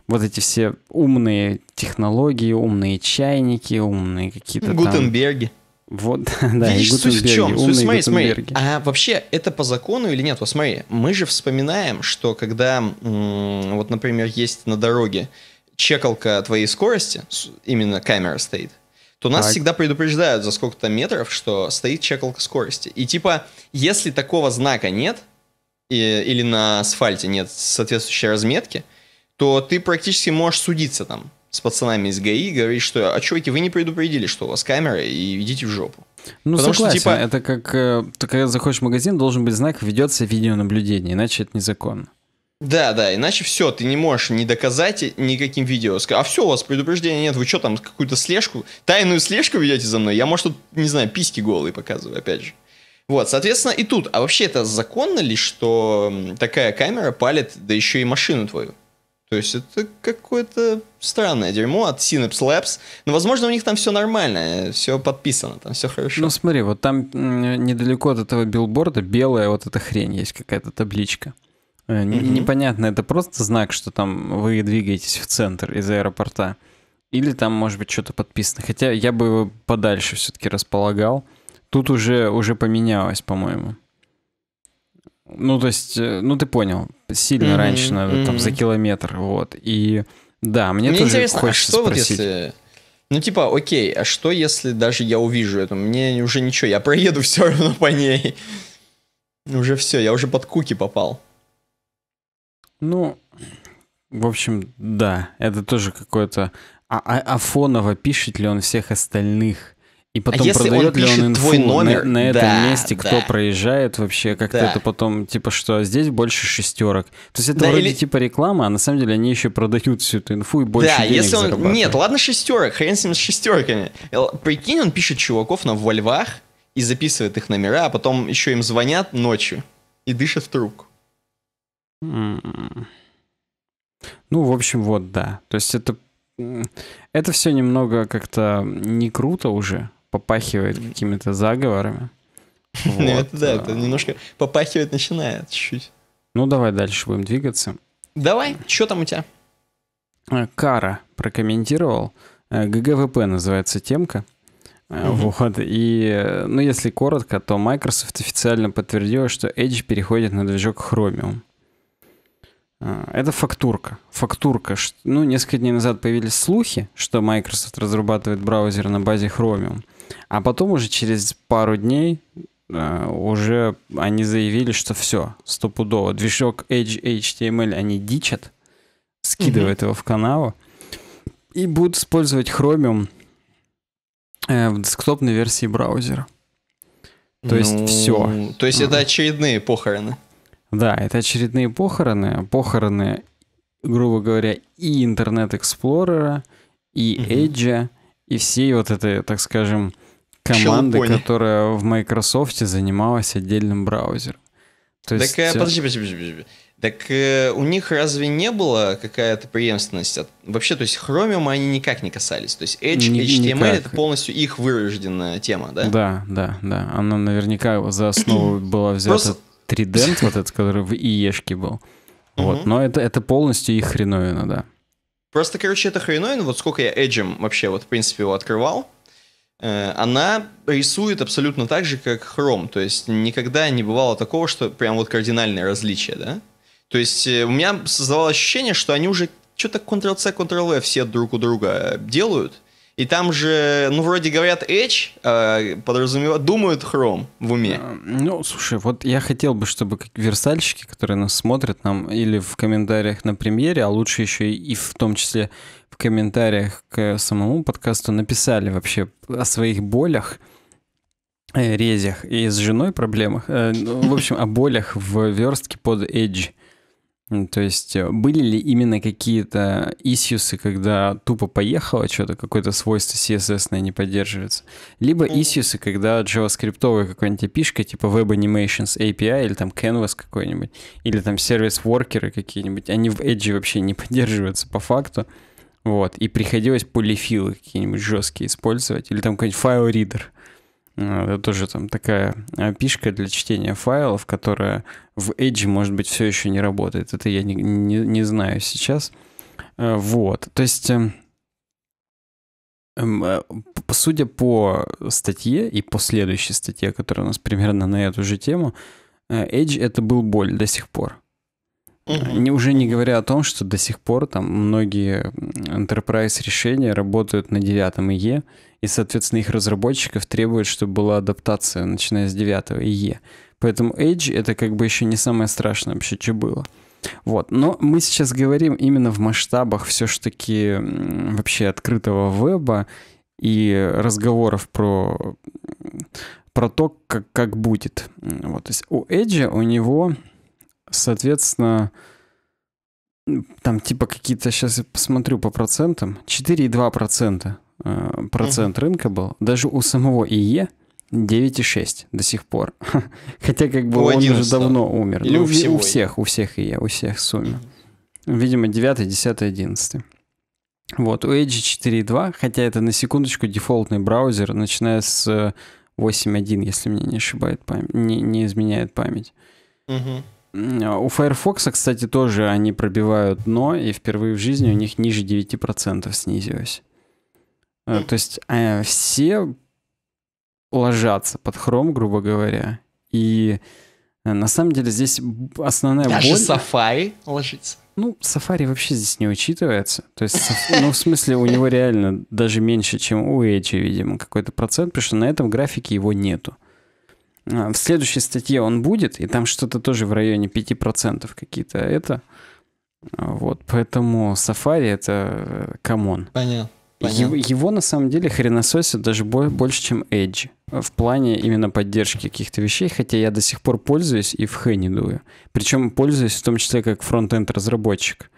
вот эти все умные технологии, умные чайники, умные какие-то Гутенберги. Там... Вот, да, Видишь, суть в чем? Суть, смотри, смотри, а вообще это по закону или нет? Вот смотри, мы же вспоминаем, что когда, вот, например, есть на дороге чекалка твоей скорости, именно камера стоит, то нас так. всегда предупреждают за сколько-то метров, что стоит чекалка скорости. И типа, если такого знака нет, и, или на асфальте нет соответствующей разметки, то ты практически можешь судиться там с пацанами из ГАИ, говорить, что, а чуваки, вы не предупредили, что у вас камера, и идите в жопу. Ну, Потому согласен, что, типа... это как, э, ты, когда заходишь в магазин, должен быть знак «Ведется видеонаблюдение», иначе это незаконно. Да, да, иначе все, ты не можешь не доказать никаким видео. А все, у вас предупреждения нет, вы что там, какую-то слежку, тайную слежку ведете за мной? Я, может, тут, не знаю, письки голые показываю, опять же. Вот, соответственно, и тут. А вообще это законно ли, что такая камера палит, да еще и машину твою? То есть это какое-то странное дерьмо от Synapse Labs. Но, возможно, у них там все нормально, все подписано, там все хорошо. Ну смотри, вот там недалеко от этого билборда белая вот эта хрень есть, какая-то табличка. Mm-hmm. Непонятно, это просто знак, что там вы двигаетесь в центр из аэропорта. Или там, может быть, что-то подписано. Хотя я бы его подальше все-таки располагал. Тут уже, уже поменялось, по-моему. Ну, то есть, э, ну ты понял, сильно mm-hmm, раньше, надо, mm-hmm. там, за километр, вот. И да, мне, мне тоже интересно, а хочется а что спросить. Вот если... Ну, типа, окей, а что если даже я увижу это? Мне уже ничего, я проеду все равно по ней. Уже все, я уже под куки попал. Ну, в общем, да, это тоже какое-то... А, Афонова а пишет ли он всех остальных? И а потом а если продает он ли он инфу твой номер? на, на этом да, месте, кто да. проезжает вообще, как-то да. это потом, типа, что «А здесь больше шестерок. То есть это да, вроде или... типа реклама, а на самом деле они еще продают всю эту инфу и больше да, денег если он... Нет, ладно шестерок, хрен с ним с шестерками. Прикинь, он пишет чуваков на вольвах и записывает их номера, а потом еще им звонят ночью и дышат в трубку. Ну, в общем, вот, да. То есть это это все немного как-то не круто уже попахивает какими-то заговорами. Нет, ну, да, это а. немножко попахивает начинает чуть-чуть. Ну, давай дальше будем двигаться. Давай, что там у тебя? Э, Кара прокомментировал. Э, ГГВП называется темка. Э, вот, и, ну, если коротко, то Microsoft официально подтвердила, что Edge переходит на движок Chromium. Это фактурка. Фактурка. Ну, несколько дней назад появились слухи, что Microsoft разрабатывает браузер на базе Chromium. А потом уже через пару дней э, уже они заявили, что все, стопудово. Движок Edge HTML они дичат, скидывают mm-hmm. его в канаву и будут использовать Chromium э, в десктопной версии браузера. То ну, есть все. То есть mm-hmm. это очередные похороны. Да, это очередные похороны. Похороны, грубо говоря, и интернет-эксплорера, и Edge, mm-hmm и всей вот этой, так скажем, команды, Щелконь. которая в Microsoft занималась отдельным браузером. То так, есть... Э, подожди, подожди, подожди, подожди. Так э, у них разве не было какая-то преемственность? От... Вообще, то есть Chromium они никак не касались. То есть Edge, Ни- HTML никак. это полностью их вырожденная тема, да? Да, да, да. Она наверняка за основу была взята Просто... Trident, вот этот, который в ИЕшке был. Вот, но это, это полностью их хреновина, да. Просто, короче, это хреновина, вот сколько я Эджем вообще, вот, в принципе, его открывал, э, она рисует абсолютно так же, как Chrome. То есть никогда не бывало такого, что прям вот кардинальное различие, да? То есть э, у меня создавалось ощущение, что они уже что-то Ctrl-C, Ctrl-V все друг у друга делают, и там же, ну, вроде говорят Edge, э, а, подразумевают, думают Chrome в уме. А, ну, слушай, вот я хотел бы, чтобы как версальщики, которые нас смотрят, нам или в комментариях на премьере, а лучше еще и в том числе в комментариях к самому подкасту написали вообще о своих болях, э, резях и с женой проблемах. Э, ну, в общем, о болях в верстке под Edge. То есть э, были ли именно какие-то иссюсы, когда тупо поехало что-то, какое-то свойство CSS не поддерживается? Либо ну, иссюсы, когда JavaScript какой нибудь API, типа Web Animations API или там Canvas какой-нибудь, или там сервис-воркеры какие-нибудь, они в Edge вообще не поддерживаются по факту. Вот, и приходилось полифилы какие-нибудь жесткие использовать, или там какой-нибудь файл-ридер. Э, это тоже там такая э, пишка для чтения файлов, которая в Edge, может быть, все еще не работает. Это я не, не, не знаю сейчас. Э, вот. То есть, эм, эм, судя по статье и по следующей статье, которая у нас примерно на эту же тему, Edge — это был боль до сих пор. Угу. Уже не говоря о том, что до сих пор там многие enterprise решения работают на девятом ИЕ, и, соответственно, их разработчиков требует, чтобы была адаптация, начиная с девятого ИЕ. Поэтому Edge — это как бы еще не самое страшное вообще, что было. Вот. Но мы сейчас говорим именно в масштабах все ж таки вообще открытого веба и разговоров про, про то, как, как будет. Вот. То есть у Edge, у него Соответственно, там типа какие-то, сейчас я посмотрю по процентам, 4,2% э, процент mm-hmm. рынка был. Даже у самого ИЕ 9,6 до сих пор. Хотя как бы у он уже давно умер. Или ну, у, всего. у всех, у всех ИЕ, у всех сумме. Видимо, 9, 10, 11. Вот, у Edge 4.2, хотя это на секундочку дефолтный браузер, начиная с 8.1, э, если мне не ошибает память, не, не изменяет память. Угу. А у Firefox, кстати, тоже они пробивают дно, и впервые в жизни у них ниже 9% снизилось. Э, то есть э, все ложатся под хром, грубо говоря. И э, на самом деле здесь основная Даже боль... Даже Safari ложится. Ну, Safari вообще здесь не учитывается. То есть, ну, в смысле, у него реально даже меньше, чем у Edge, видимо, какой-то процент, потому что на этом графике его нету. А, в следующей статье он будет, и там что-то тоже в районе 5% какие-то это. А, вот, поэтому Safari это э, камон. Понятно. Понятно. Его, на самом деле хренососит даже больше, чем Edge. Э, в плане именно поддержки каких-то вещей, хотя я до сих пор пользуюсь и в Хэне дую. Причем пользуюсь в том числе как фронт-энд разработчик.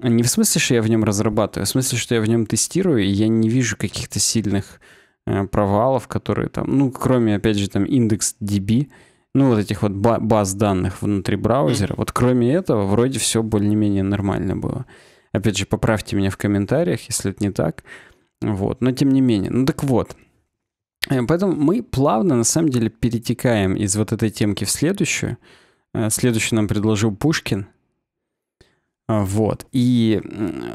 Не в смысле, что я в нем разрабатываю, а в смысле, что я в нем тестирую, и я не вижу каких-то сильных Э, провалов, которые там, ну, кроме, опять же, там индекс DB, ну, вот этих вот баз данных внутри браузера, вот кроме этого вроде все более-менее нормально было. Опять же, поправьте меня в комментариях, если это не так. Вот, но тем не менее. Ну, так вот. Э, поэтому мы плавно, на самом деле, перетекаем из вот этой темки в следующую. Э, следующую нам предложил Пушкин. А, вот. И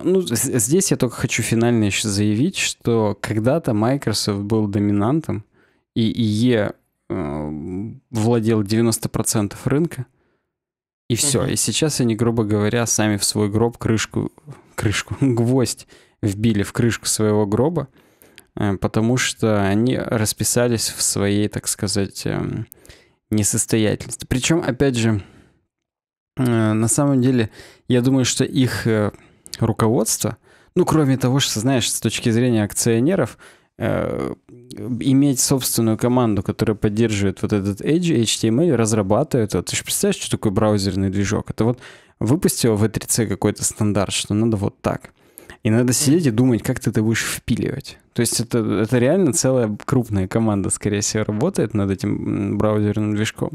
ну, здесь я только хочу финально еще заявить, что когда-то Microsoft был доминантом, и IE э, владел 90% рынка, и все. Угу. И сейчас они, грубо говоря, сами в свой гроб крышку, крышку, гвоздь вбили в крышку своего гроба, э, потому что они расписались в своей, так сказать, э, несостоятельности. Причем, опять же, Э, на самом деле, я думаю, что их э, руководство, ну, кроме того, что, знаешь, с точки зрения акционеров, э, иметь собственную команду, которая поддерживает вот этот Edge, HTML, разрабатывает это. Ты же представляешь, что такое браузерный движок? Это вот выпустил в E3C а какой-то стандарт, что надо вот так. И надо сидеть и думать, как ты это будешь впиливать. То есть это, это реально целая крупная команда, скорее всего, работает над этим браузерным движком.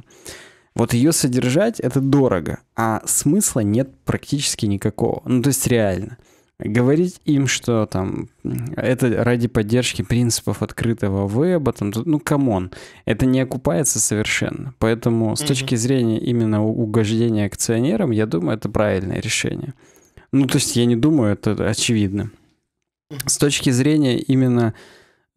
Вот ее содержать это дорого, а смысла нет практически никакого. Ну, то есть реально. Говорить им, что там это ради поддержки принципов открытого веба, там, ну, камон, это не окупается совершенно. Поэтому mm-hmm. с точки зрения именно угождения акционерам, я думаю, это правильное решение. Ну, то есть я не думаю, это очевидно. Mm-hmm. С точки зрения именно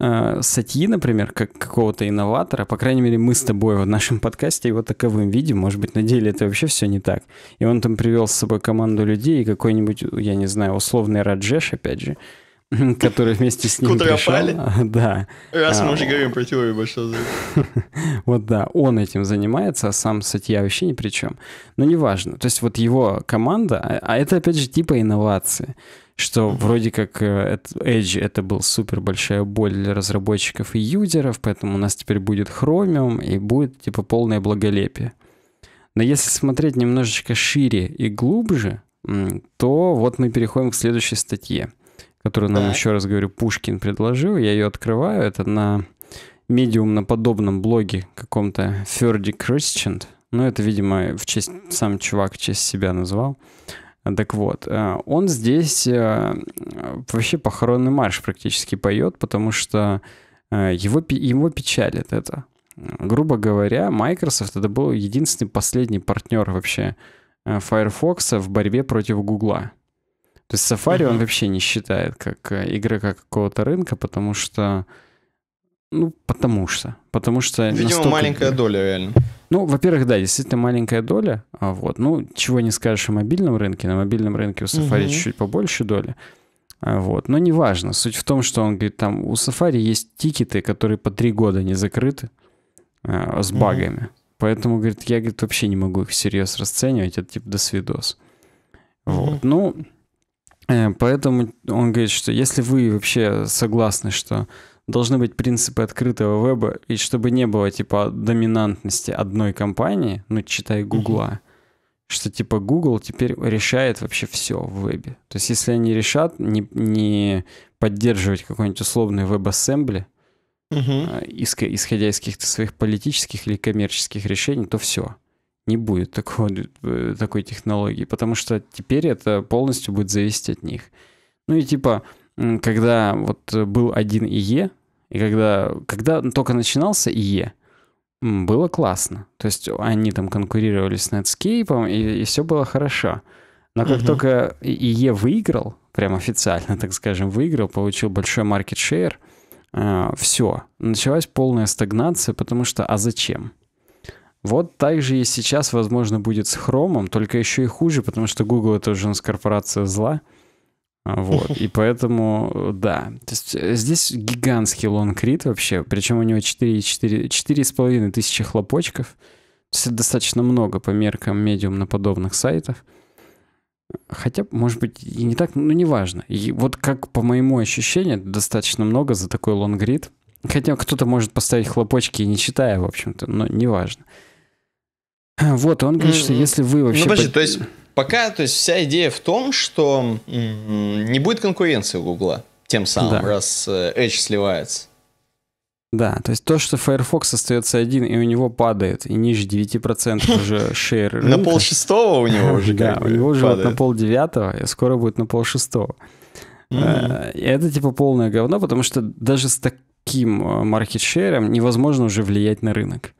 э, Сати, например, как какого-то инноватора, по крайней мере, мы с тобой в нашем подкасте его таковым видим, может быть, на деле это вообще все не так. И он там привел с собой команду людей и какой-нибудь, я не знаю, условный Раджеш, опять же, который вместе с ним Кутропали. пришел. Да. Раз мы а, уже говорим про теорию большого Вот да, он этим занимается, а сам Сатья вообще ни при чем. Но неважно. То есть вот его команда, а, а это опять же типа инновации что вроде как э, Edge это был супер большая боль для разработчиков и юзеров, поэтому у нас теперь будет Chromium и будет типа полное благолепие. Но если смотреть немножечко шире и глубже, то вот мы переходим к следующей статье, которую нам, еще раз говорю, Пушкин предложил. Я ее открываю. Это на медиум на подобном блоге каком-то Ферди Christian. Ну, это, видимо, в честь сам чувак в честь себя назвал. Так вот, э, он здесь э, вообще похоронный марш практически поет, потому что э, его, его печалит это. Грубо говоря, Microsoft это был единственный последний партнер вообще Firefox в борьбе против Гугла. То есть Safari uh-huh. он вообще не считает как игрока какого-то рынка, потому что ну, потому что. Потому что... Ну, видимо, настолько... маленькая доля, реально. Ну, во-первых, да, действительно маленькая доля. А вот. Ну, чего не скажешь о мобильном рынке. На мобильном рынке у Safari угу. чуть побольше доли. А вот. Но неважно. Суть в том, что он говорит, там у Safari есть тикеты, которые по три года не закрыты э, с багами. Угу. Поэтому, говорит, я говорит, вообще не могу их всерьез расценивать. Это типа досвидос. Угу. Вот. Ну, э, поэтому он говорит, что если вы вообще согласны, что должны быть принципы открытого веба, и чтобы не было, типа, доминантности одной компании, ну, читай Гугла, mm-hmm. что, типа, Google теперь решает вообще все в вебе. То есть, если они решат не, не поддерживать какой-нибудь условный веб-ассембли, mm-hmm. исходя из каких-то своих политических или коммерческих решений, то все не будет такого, э, такой технологии, потому что теперь это полностью будет зависеть от них. Ну и типа, когда вот э, был один ИЕ, и когда, когда только начинался ИЕ, было классно. То есть они там конкурировали с Netscape, и, и все было хорошо. Но как угу. только ИЕ выиграл, прям официально, так скажем, выиграл, получил большой market share, э, все, началась полная стагнация, потому что а зачем? Вот так же и сейчас, возможно, будет с Хромом, только еще и хуже, потому что Google это уже у нас корпорация зла. Вот, и поэтому, да. То есть э, здесь гигантский лонгрид вообще, причем у него 4,5 тысячи хлопочков. То есть это достаточно много по меркам медиум на подобных сайтах. Хотя, может быть, и не так, но ну, неважно. И вот как по моему ощущению, достаточно много за такой лонгрид. Хотя кто-то может поставить хлопочки, не читая, в общем-то, но неважно. Вот, он говорит, что если вы ну, вообще... Ну, подожди, то есть Пока, то есть вся идея в том, что не будет конкуренции у Гугла тем самым, да. раз э, Edge сливается. Да, то есть то, что Firefox остается один, и у него падает, и ниже 9% уже шейр На пол шестого у него уже Да, у него уже на пол девятого, и скоро будет на пол шестого. Э, это типа полное говно, потому что даже с таким э, маркетшером невозможно уже влиять на рынок.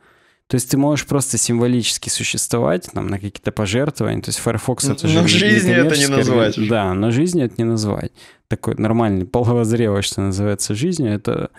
То есть ты можешь просто символически существовать там, на какие-то пожертвования. То есть Firefox это ну, же... Но ну, жизни это не назвать. Да, но жизнью это не назвать. Такой нормальный, половозрелый, что называется, жизнью. Это,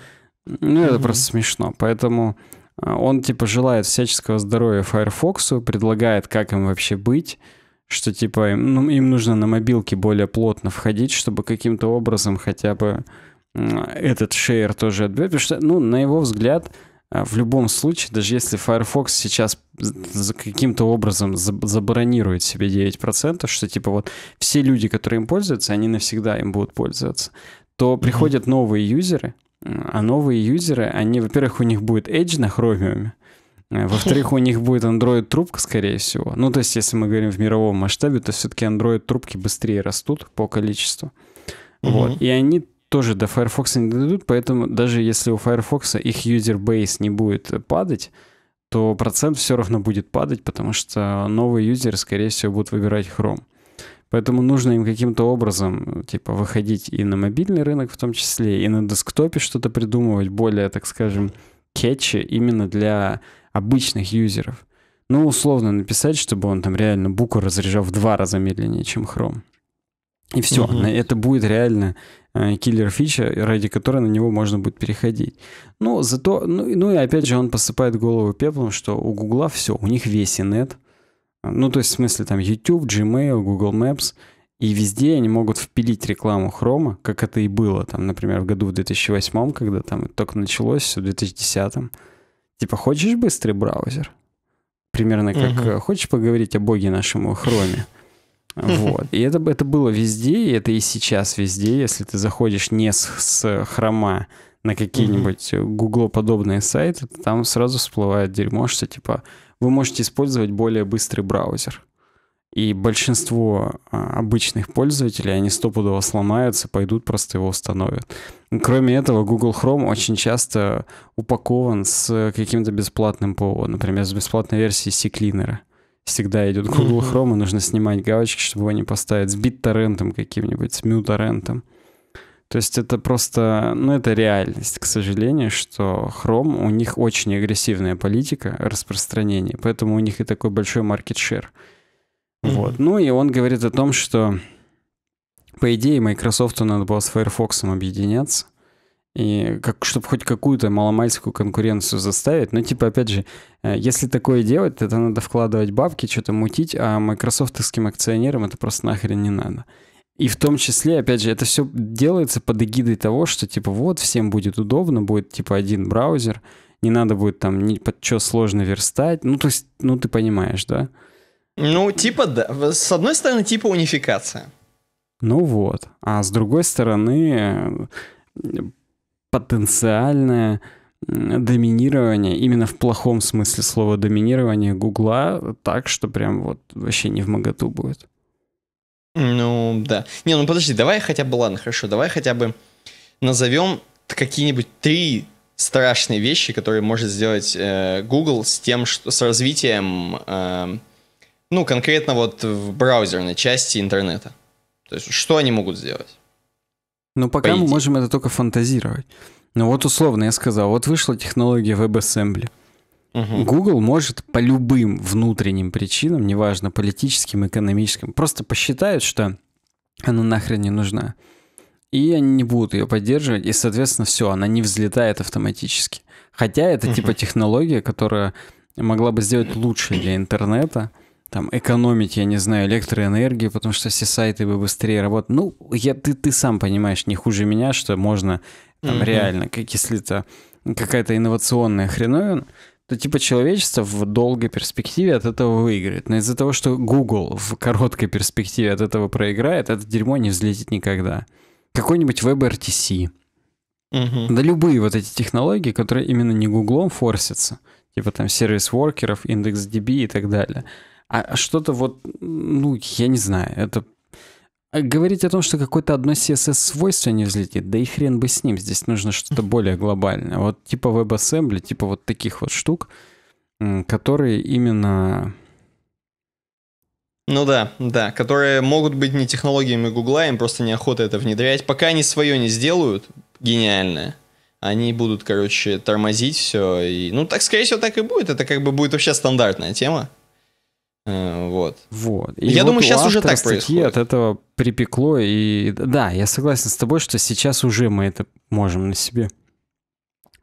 ну, это mm-hmm. просто смешно. Поэтому а, он типа желает всяческого здоровья Firefox, предлагает, как им вообще быть что типа им, ну, им нужно на мобилке более плотно входить, чтобы каким-то образом хотя бы этот шейер тоже отбивать, потому что, ну, на его взгляд, а, в любом случае, даже если Firefox сейчас каким-то образом забронирует себе 9%, что типа вот все люди, которые им пользуются, они навсегда им будут пользоваться, то приходят mm-hmm. новые юзеры, а новые юзеры, они, во-первых, у них будет Edge на хромиуме, а, во-вторых, у них будет Android-трубка, скорее всего. Ну, то есть, если мы говорим в мировом масштабе, то все-таки Android-трубки быстрее растут по количеству. Угу. Вот. И они тоже до Firefox не дойдут, поэтому даже если у Firefox их user base не будет падать, то процент все равно будет падать, потому что новые юзеры, скорее всего, будут выбирать Chrome. Поэтому нужно им каким-то образом, типа, выходить и на мобильный рынок в том числе, и на десктопе что-то придумывать более, так скажем, кетчи именно для обычных юзеров. Ну, условно написать, чтобы он там реально буку разряжал в два раза медленнее, чем Chrome. И все, угу. это будет реально Э, киллер-фича, ради которой на него можно будет переходить. Но зато, ну, ну и опять же он посыпает голову пеплом, что у Гугла все, у них весь инет. Ну, то есть, в смысле, там YouTube, Gmail, Google Maps, и везде они могут впилить рекламу хрома, как это и было, там, например, в году в 2008, когда там только началось, в 2010. Типа, хочешь быстрый браузер? Примерно как угу. хочешь поговорить о боге нашему хроме? Вот. И это, это было везде, и это и сейчас везде. Если ты заходишь не с, с хрома на какие-нибудь э, гуглоподобные сайты, там сразу всплывает дерьмо, что типа вы можете использовать более быстрый браузер. И большинство а, обычных пользователей, они стопудово сломаются, пойдут, просто его установят. Кроме этого, Google Chrome очень часто упакован с э, каким-то бесплатным ПО, например, с бесплатной версией CCleaner всегда идет Google Chrome, и нужно снимать галочки, чтобы его не поставить с бит-торрентом каким-нибудь, с мю-торрентом. То есть это просто, ну это реальность, к сожалению, что Chrome, у них очень агрессивная политика распространения, поэтому у них и такой большой маркетшер. Mm-hmm. Вот. Ну и он говорит о том, что по идее Microsoft надо было с Firefox объединяться, и как, чтобы хоть какую-то маломальскую конкуренцию заставить. Но ну, типа, опять же, э, если такое делать, это надо вкладывать бабки, что-то мутить, а майкрософтовским акционерам это просто нахрен не надо. И в том числе, опять же, это все делается под эгидой того, что типа вот всем будет удобно, будет типа один браузер, не надо будет там ни под что сложно верстать. Ну, то есть, ну ты понимаешь, да? Ну, типа, да. С одной стороны, типа унификация. Ну вот. А с другой стороны, э, потенциальное доминирование, именно в плохом смысле слова доминирование Гугла, так, что прям вот вообще не в моготу будет. Ну, да. Не, ну подожди, давай хотя бы, ладно, хорошо, давай хотя бы назовем какие-нибудь три страшные вещи, которые может сделать э, Google с тем, что с развитием, э, ну, конкретно вот в браузерной части интернета. То есть, что они могут сделать? Ну пока по мы можем это только фантазировать. Ну вот условно я сказал, вот вышла технология WebAssembly. Угу. Google может по любым внутренним причинам, неважно, политическим, экономическим, просто посчитают, что она нахрен не нужна. И они не будут ее поддерживать, и, соответственно, все, она не взлетает автоматически. Хотя это угу. типа технология, которая могла бы сделать лучше для интернета, там экономить, я не знаю, электроэнергию, потому что все сайты бы быстрее работали. Ну, я, ты, ты сам понимаешь, не хуже меня, что можно там mm-hmm. реально, как если это какая-то инновационная хреновина, то типа человечество в долгой перспективе от этого выиграет. Но из-за того, что Google в короткой перспективе от этого проиграет, это дерьмо не взлетит никогда. Какой-нибудь WebRTC. Угу. Да любые вот эти технологии, которые именно не Гуглом форсятся. Типа там сервис воркеров, индекс DB и так далее а что-то вот, ну, я не знаю, это... А говорить о том, что какое-то одно CSS-свойство не взлетит, да и хрен бы с ним, здесь нужно что-то более глобальное. Вот типа WebAssembly, типа вот таких вот штук, которые именно... Ну да, да, которые могут быть не технологиями Гугла, им просто неохота это внедрять. Пока они свое не сделают, гениальное, они будут, короче, тормозить все. И, ну, так, скорее всего, так и будет. Это как бы будет вообще стандартная тема. Э, вот. вот. И я вот думаю, сейчас уже так происходит. от этого припекло, и да, я согласен с тобой, что сейчас уже мы это можем на себе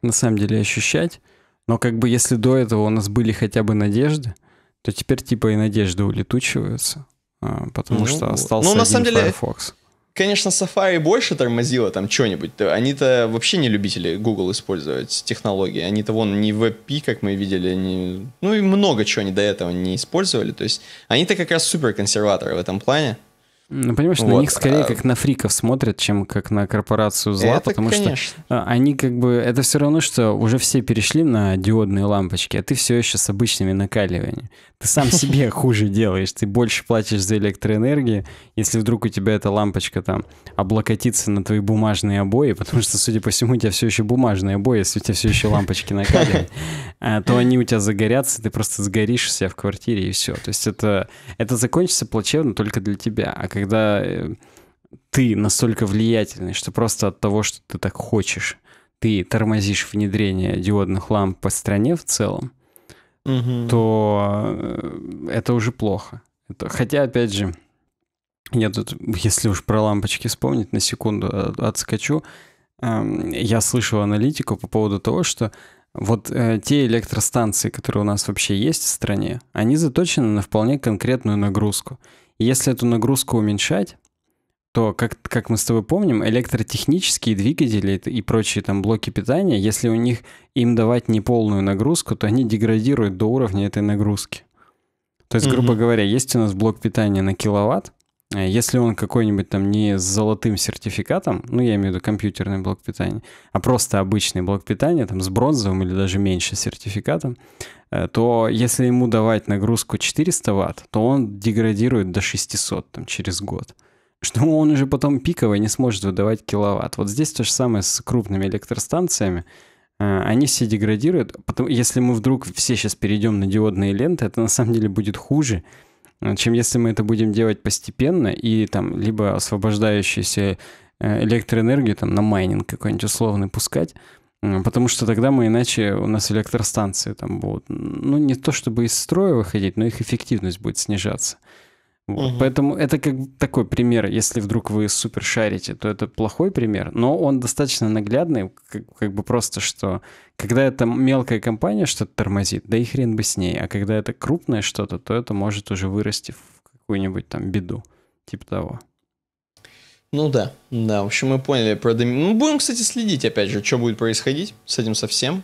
на самом деле ощущать, но как бы если до этого у нас были хотя бы надежды, то теперь типа и надежды улетучиваются, а, потому ну, что остался ну, на самом деле, конечно, Safari больше тормозило там что-нибудь. Они-то вообще не любители Google использовать технологии. Они-то вон не WebP, как мы видели, не... ну и много чего они до этого не использовали. То есть они-то как раз суперконсерваторы в этом плане. Ну, понимаешь, вот. на них скорее а как на фриков смотрят, чем как на корпорацию зла, это, потому конечно. что а, они как бы... Это все равно, что уже все перешли на диодные лампочки, а ты все еще с обычными накаливаниями ты сам себе хуже делаешь, ты больше платишь за электроэнергию, если вдруг у тебя эта лампочка там облокотится на твои бумажные обои, потому что, судя по всему, у тебя все еще бумажные обои, если у тебя все еще лампочки на кадре, а, то они у тебя загорятся, ты просто сгоришь себя в квартире и все. То есть это, это закончится плачевно только для тебя. А когда э, ты настолько влиятельный, что просто от того, что ты так хочешь, ты тормозишь внедрение диодных ламп по стране в целом, угу. то э, это уже плохо. Это, хотя, опять же, я тут, если уж про лампочки вспомнить, на секунду э, отскочу. Эм, я слышал аналитику по поводу того, что вот э, те электростанции, которые у нас вообще есть в стране, они заточены на вполне конкретную нагрузку. И если эту нагрузку уменьшать, то, как, как мы с тобой помним, электротехнические двигатели и прочие там блоки питания, если у них им давать неполную нагрузку, то они деградируют до уровня этой нагрузки. То есть, грубо mm-hmm. говоря, есть у нас блок питания на киловатт, э, если он какой-нибудь там не с золотым сертификатом, ну я имею в виду компьютерный блок питания, а просто обычный блок питания, там с бронзовым или даже меньше сертификатом, э, то если ему давать нагрузку 400 ватт, то он деградирует до 600 там, через год что он уже потом пиковый не сможет выдавать киловатт. Вот здесь то же самое с крупными электростанциями. А, они все деградируют. Потом, если мы вдруг все сейчас перейдем на диодные ленты, это на самом деле будет хуже, э, чем если мы это будем делать постепенно и там либо освобождающуюся э, электроэнергию там на майнинг какой-нибудь условный пускать, э, Потому что тогда мы иначе, у нас электростанции там будут, ну не то чтобы из строя выходить, но их эффективность будет снижаться. Вот. Угу. Поэтому это как такой пример. Если вдруг вы супер шарите, то это плохой пример, но он достаточно наглядный, как, как бы просто, что когда это мелкая компания что-то тормозит, да и хрен бы с ней, а когда это крупное что-то, то это может уже вырасти в какую-нибудь там беду, типа того. Ну да, да, в общем, мы поняли про доми... Ну, будем, кстати, следить, опять же, что будет происходить с этим совсем.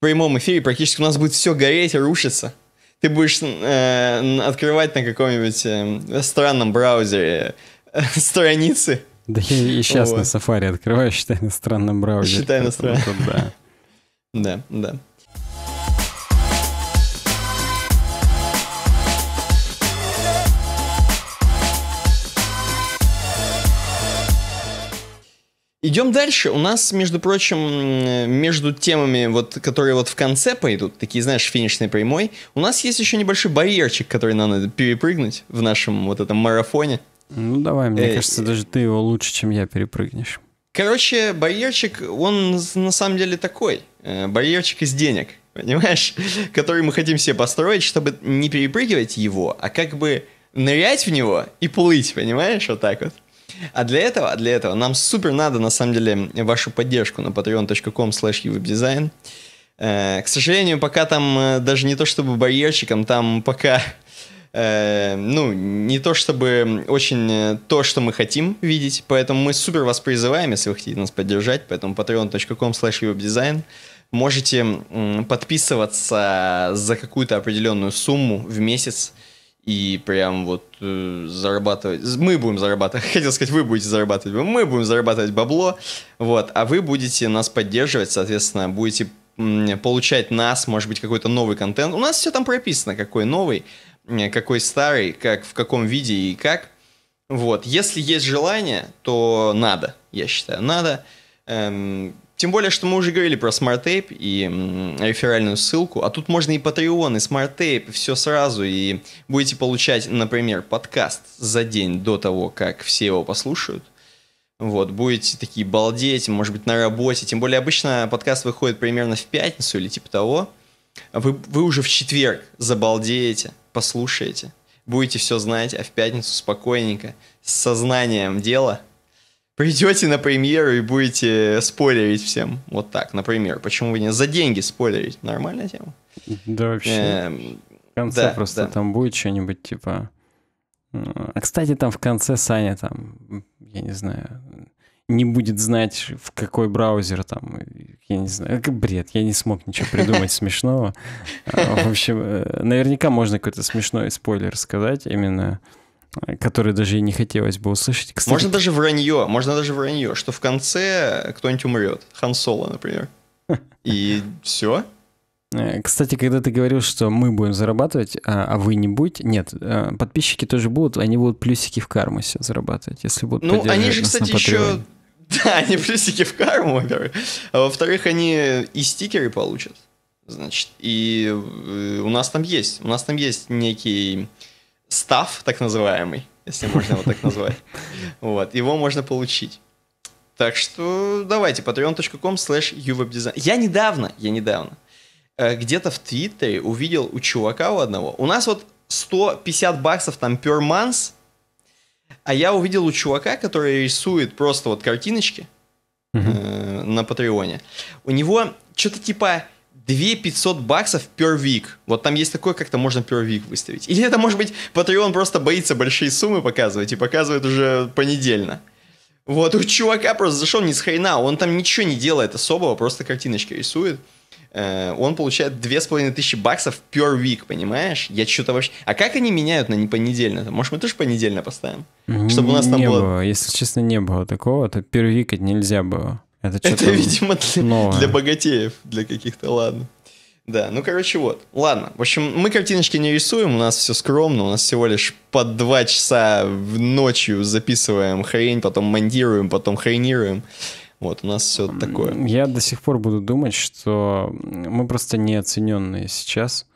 В прямом эфире практически у нас будет все гореть, рушиться ты будешь э, открывать на каком-нибудь э, странном браузере э, страницы. Да я и сейчас вот. на Safari открываю, считай на странном браузере. Считай на странном. Да. Да, да. Идем дальше. У нас, между прочим, между темами, вот, которые вот в конце пойдут, такие, знаешь, финишной прямой, у нас есть еще небольшой барьерчик, который нам надо перепрыгнуть в нашем вот этом марафоне. Ну давай, мне э, кажется, даже ты его лучше, чем я перепрыгнешь. Короче, барьерчик, он на самом деле такой. Э, барьерчик из денег, понимаешь? Который мы хотим себе построить, чтобы не перепрыгивать его, а как бы нырять в него и плыть, понимаешь? Вот так вот. А для этого, а для этого нам супер надо, на самом деле, вашу поддержку на patreon.com slash э, К сожалению, пока там э, даже не то чтобы барьерчиком, там пока э, ну, не то чтобы очень то, что мы хотим видеть, поэтому мы супер вас призываем, если вы хотите нас поддержать, поэтому patreon.com slash Можете подписываться за какую-то определенную сумму в месяц, и прям вот э, зарабатывать. Мы будем зарабатывать, хотел сказать, вы будете зарабатывать, мы будем зарабатывать бабло, вот, а вы будете нас поддерживать, соответственно, будете получать нас, может быть, какой-то новый контент. У нас все там прописано, какой новый, какой старый, как, в каком виде и как. Вот, если есть желание, то надо, я считаю, надо. Эм, тем более, что мы уже говорили про Smart Tape и реферальную ссылку, а тут можно и Patreon, и Smart Tape, все сразу, и будете получать, например, подкаст за день до того, как все его послушают. Вот, будете такие балдеть, может быть, на работе. Тем более, обычно подкаст выходит примерно в пятницу или типа того. Вы, вы уже в четверг забалдеете, послушаете. Будете все знать, а в пятницу спокойненько, с сознанием дела – придете на премьеру и будете спойлерить всем. Вот так, например. Почему вы не за деньги спойлерить? Нормальная тема. Да вообще. Эм, в конце просто там будет что-нибудь типа... Ну, а, кстати, там в конце Саня там, я не знаю, не будет знать, в какой браузер там, я не знаю, бред, я не смог ничего придумать смешного. А, в общем, э, наверняка можно какой-то смешной спойлер сказать именно которые даже и не хотелось бы услышать. Кстати, можно даже вранье, можно даже вранье, что в конце кто-нибудь умрет. Хан Соло, например. И все. Э, кстати, когда ты говорил, что мы будем зарабатывать, а, а вы не будете, нет, э, подписчики тоже будут, они будут плюсики в карму себе зарабатывать, если будут Ну, они же, кстати, еще... Да, они плюсики в карму, во-первых. А во-вторых, они и стикеры получат. Значит, и э, у нас там есть, у нас там есть некий став, так называемый, если можно его так назвать, вот, его можно получить. Так что давайте, patreon.com slash uwebdesign. Я недавно, я недавно, э, где-то в Твиттере увидел у чувака у одного, у нас вот 150 баксов там per month, а я увидел у чувака, который рисует просто вот картиночки, э, на Патреоне. У него что-то типа 2500 баксов per week. Вот там есть такое, как-то можно per week выставить. Или это, может быть, Patreon просто боится большие суммы показывать и показывает уже понедельно. Вот, у чувака просто зашел ни с хрена, он там ничего не делает особого, просто картиночки рисует. Э, он получает 2500 баксов per week, понимаешь? Я что-то вообще... А как они меняют на непонедельно? Может, мы тоже понедельно поставим? Ну, Чтобы у нас там было... было... Если честно, не было такого, то per week это нельзя было. Это, это видимо, для, новое. для богатеев, для каких-то, ладно. Да, ну короче вот. Ладно, в общем, мы картиночки не рисуем, у нас все скромно, у нас всего лишь по два часа в ночью записываем хрень, потом монтируем, потом хренируем. Вот, у нас все такое. Я до сих пор буду думать, что мы просто неоцененные сейчас.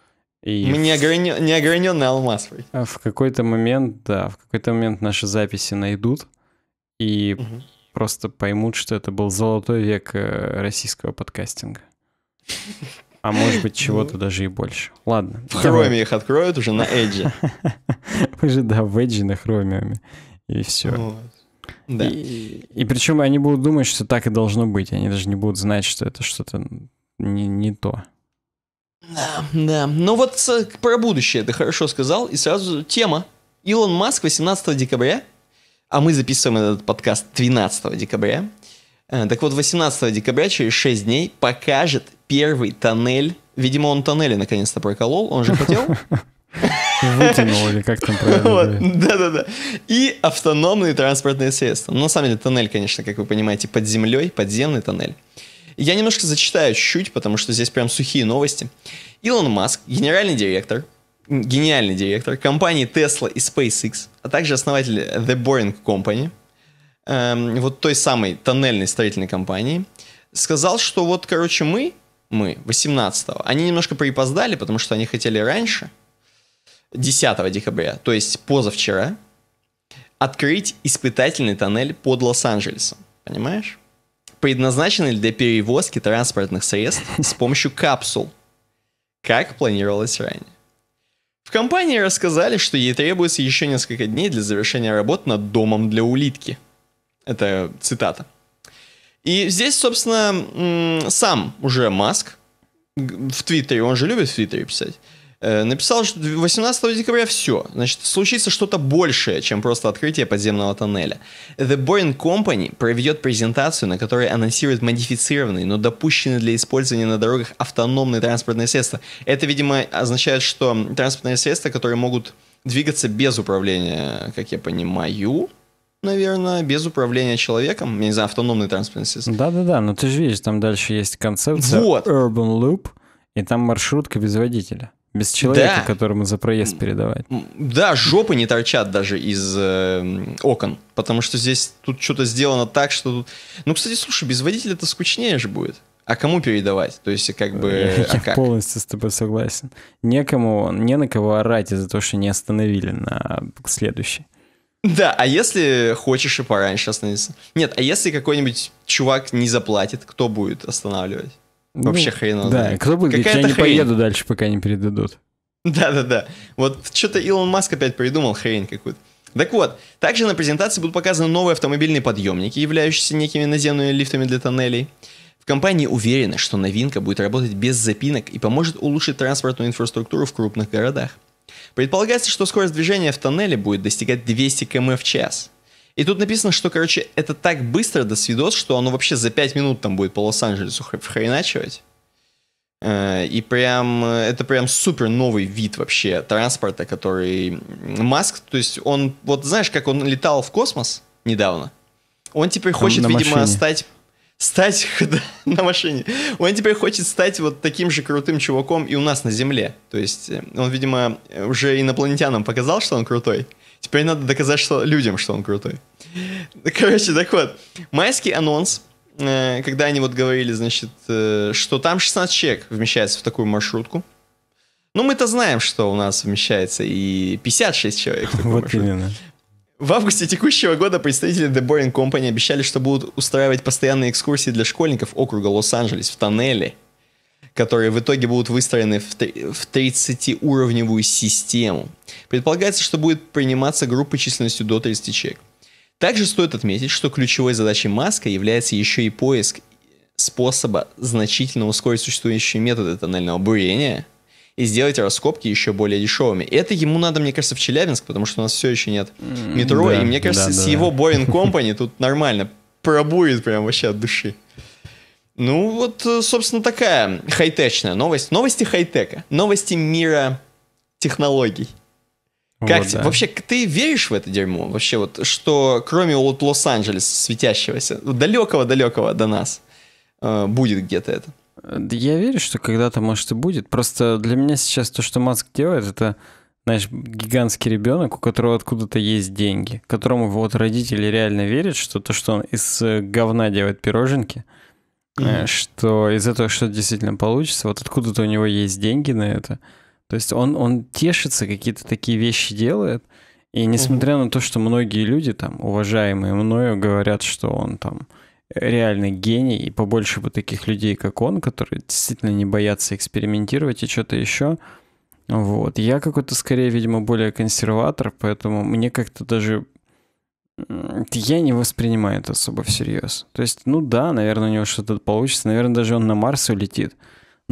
И мы в... неограненный алмаз. В какой-то момент, да, в какой-то момент наши записи найдут, и угу просто поймут, что это был золотой век э, российского подкастинга. А может быть, чего-то ну. даже и больше. Ладно. В хроме их откроют уже на Эдже. Мы же, да, в Эдже на хромиуме. И все. Да. И, причем они будут думать, что так и должно быть. Они даже не будут знать, что это что-то не, не то. Да, да. Но ну вот э, про будущее ты хорошо сказал. И сразу тема. Илон Маск 18 декабря а мы записываем этот подкаст 12 декабря. Э, так вот, 18 декабря, через 6 дней, покажет первый тоннель. Видимо, он тоннели наконец-то проколол, он же хотел. Вытянул или как там правильно. Да-да-да. И автономные транспортные средства. Ну, на самом деле, тоннель, конечно, как вы понимаете, под землей, подземный тоннель. Я немножко зачитаю чуть-чуть, потому что здесь прям сухие новости. Илон Маск, генеральный директор гениальный директор компании Tesla и SpaceX, а также основатель The Boring Company, эм, вот той самой тоннельной строительной компании, сказал, что вот, короче, мы, мы, 18-го, они немножко припоздали, потому что они хотели раньше, 10 декабря, то есть позавчера, открыть испытательный тоннель под Лос-Анджелесом, понимаешь? Предназначенный для перевозки транспортных средств с помощью капсул, как планировалось ранее компании рассказали, что ей требуется еще несколько дней для завершения работ над домом для улитки. Это цитата. И здесь, собственно, сам уже Маск в Твиттере, он же любит в Твиттере писать, Э, написал, что 18 декабря все. Значит, случится что-то большее, чем просто открытие подземного тоннеля. The Boeing Company проведет презентацию, на которой анонсирует модифицированные, но допущенные для использования на дорогах автономные транспортные средства. Это, видимо, означает, что транспортные средства, которые могут двигаться без управления, как я понимаю, наверное, без управления человеком, я не знаю, автономный транспортный систем. Да-да-да, но ты же видишь, там дальше есть концепция вот. Urban Loop, и там маршрутка без водителя. Без человека, да. которому за проезд передавать. Да, жопы не торчат даже из э, окон. Потому что здесь тут что-то сделано так, что тут... Ну, кстати, слушай, без водителя это скучнее же будет. А кому передавать? То есть, как бы... Я, э, а я как? полностью с тобой согласен. Некому, не на кого орать из-за того, что не остановили на следующий. Да, а если хочешь и пораньше остановиться? Нет, а если какой-нибудь чувак не заплатит, кто будет останавливать? Вообще ну, хрена. Да, кто выиграет? Я не хрень. поеду дальше, пока не передадут. Да-да-да. Вот что-то Илон Маск опять придумал хрень какую-то. Так вот, также на презентации будут показаны новые автомобильные подъемники, являющиеся некими наземными лифтами для тоннелей. В компании уверены, что новинка будет работать без запинок и поможет улучшить транспортную инфраструктуру в крупных городах. Предполагается, что скорость движения в тоннеле будет достигать 200 км в час. И тут написано, что, короче, это так быстро до свидос, что оно вообще за 5 минут там будет по Лос-Анджелесу хреначивать. Э, и прям, э, это прям супер новый вид вообще транспорта, который Маск, то есть он, вот знаешь, как он летал в космос недавно, он теперь хочет, он видимо, машине. стать стать на машине. Он теперь хочет стать вот таким же крутым чуваком и у нас на Земле. То есть э, он, видимо, уже инопланетянам показал, что он крутой. Теперь надо доказать что людям, что он крутой. Короче, так вот, майский анонс, э, когда они вот говорили, значит, э, что там 16 человек вмещается в такую маршрутку. Ну, мы-то знаем, что у нас вмещается и 56 человек. Вот маршрут. именно. В августе текущего года представители The Boring Company обещали, что будут устраивать постоянные экскурсии для школьников округа Лос-Анджелес в тоннеле, которые в итоге будут выстроены в 30-уровневую систему. Предполагается, что будет приниматься группа численностью до 30 человек. Также стоит отметить, что ключевой задачей Маска является еще и поиск способа значительно ускорить существующие методы тоннельного бурения и сделать раскопки еще более дешевыми. Это ему надо, мне кажется, в Челябинск, потому что у нас все еще нет метро, да, и мне кажется, да, да, с его Boring Company тут нормально пробует прям вообще от души. Ну вот, э, собственно, такая хай-течная новость. Новости хай-тека, новости мира технологий. Как вот, да. Вообще, ты веришь в это дерьмо? Вообще, вот что кроме вот Лос-Анджелеса, светящегося, далекого-далекого до нас, э, будет где-то это? Я верю, что когда-то, может, и будет. Просто для меня сейчас то, что Маск делает, это, знаешь, гигантский ребенок, у которого откуда-то есть деньги, которому вот родители реально верят, что то, что он из э, говна делает пироженки, mm-hmm. что из этого что-то действительно получится. Вот откуда-то у него есть деньги на это. То есть он, он тешится, какие-то такие вещи делает. И несмотря на то, что многие люди, там, уважаемые мною, говорят, что он там реальный гений, и побольше бы таких людей, как он, которые действительно не боятся экспериментировать и что-то еще, вот. Я какой-то, скорее, видимо, более консерватор, поэтому мне как-то даже... Я не воспринимаю это особо всерьез. То есть, ну да, наверное, у него что-то получится. Наверное, даже он на Марс улетит.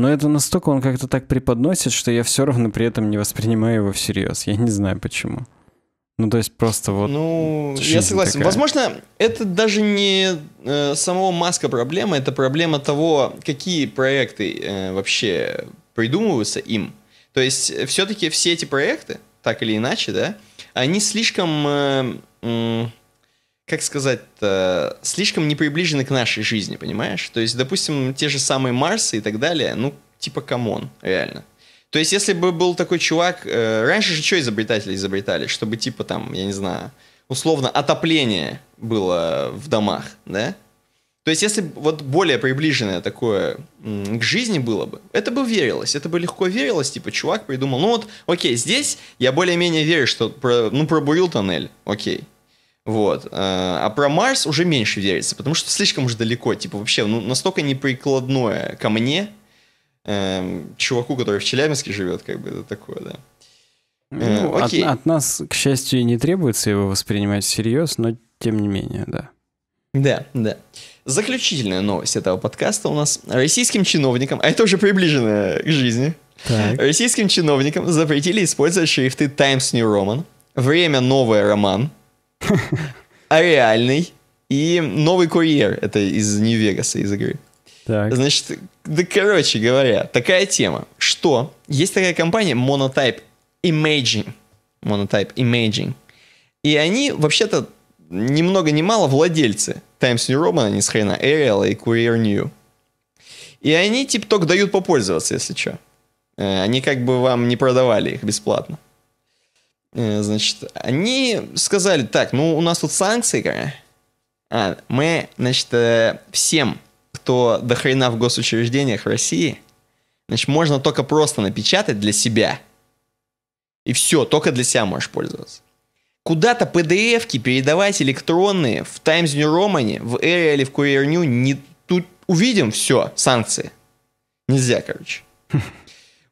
Но это настолько он как-то так преподносит, что я все равно при этом не воспринимаю его всерьез. Я не знаю почему. Ну, то есть просто вот... Ну, я согласен. Такая. Возможно, это даже не э, самого Маска проблема, это проблема того, какие проекты э, вообще придумываются им. То есть э, все-таки все эти проекты, так или иначе, да, они слишком... Э, э, как сказать, э, слишком не приближены к нашей жизни, понимаешь? То есть, допустим, те же самые Марсы и так далее, ну, типа камон, реально. То есть, если бы был такой чувак, э, раньше же что изобретатели изобретали, чтобы типа там, я не знаю, условно отопление было в домах, да? То есть, если вот более приближенное такое к жизни было бы, это бы верилось, это бы легко верилось, типа, чувак придумал, ну вот, окей, здесь я более-менее верю, что, про, ну, пробурил тоннель, окей, вот. А, а про Марс уже меньше верится, потому что слишком уже далеко. Типа вообще, ну, настолько неприкладное ко мне, эм, чуваку, который в Челябинске живет, как бы это такое, да. Э, ну, окей. От, от нас, к счастью, не требуется его воспринимать всерьез, но тем не менее, да. Да, да. Заключительная новость этого подкаста у нас. Российским чиновникам, а это уже приближенное к жизни, так. российским чиновникам запретили использовать шрифты Times New Roman, время новое роман, а реальный и новый курьер. Это из Нью-Вегаса, из игры. Так. Значит, да короче говоря, такая тема, что есть такая компания Monotype Imaging. Monotype Imaging. И они вообще-то ни много ни мало владельцы Times New Roman, ни с хрена, Arial и Courier New. И они типа только дают попользоваться, если что. Э, они как бы вам не продавали их бесплатно. Э, значит, они сказали, так, ну, у нас тут санкции, А, мы, значит, э, всем, кто до хрена в госучреждениях России, значит, можно только просто напечатать для себя. И все, только для себя можешь пользоваться. Куда-то PDF-ки передавать электронные в Times New Roman, в Area или в Courier New, не тут увидим, все, санкции. Нельзя, короче.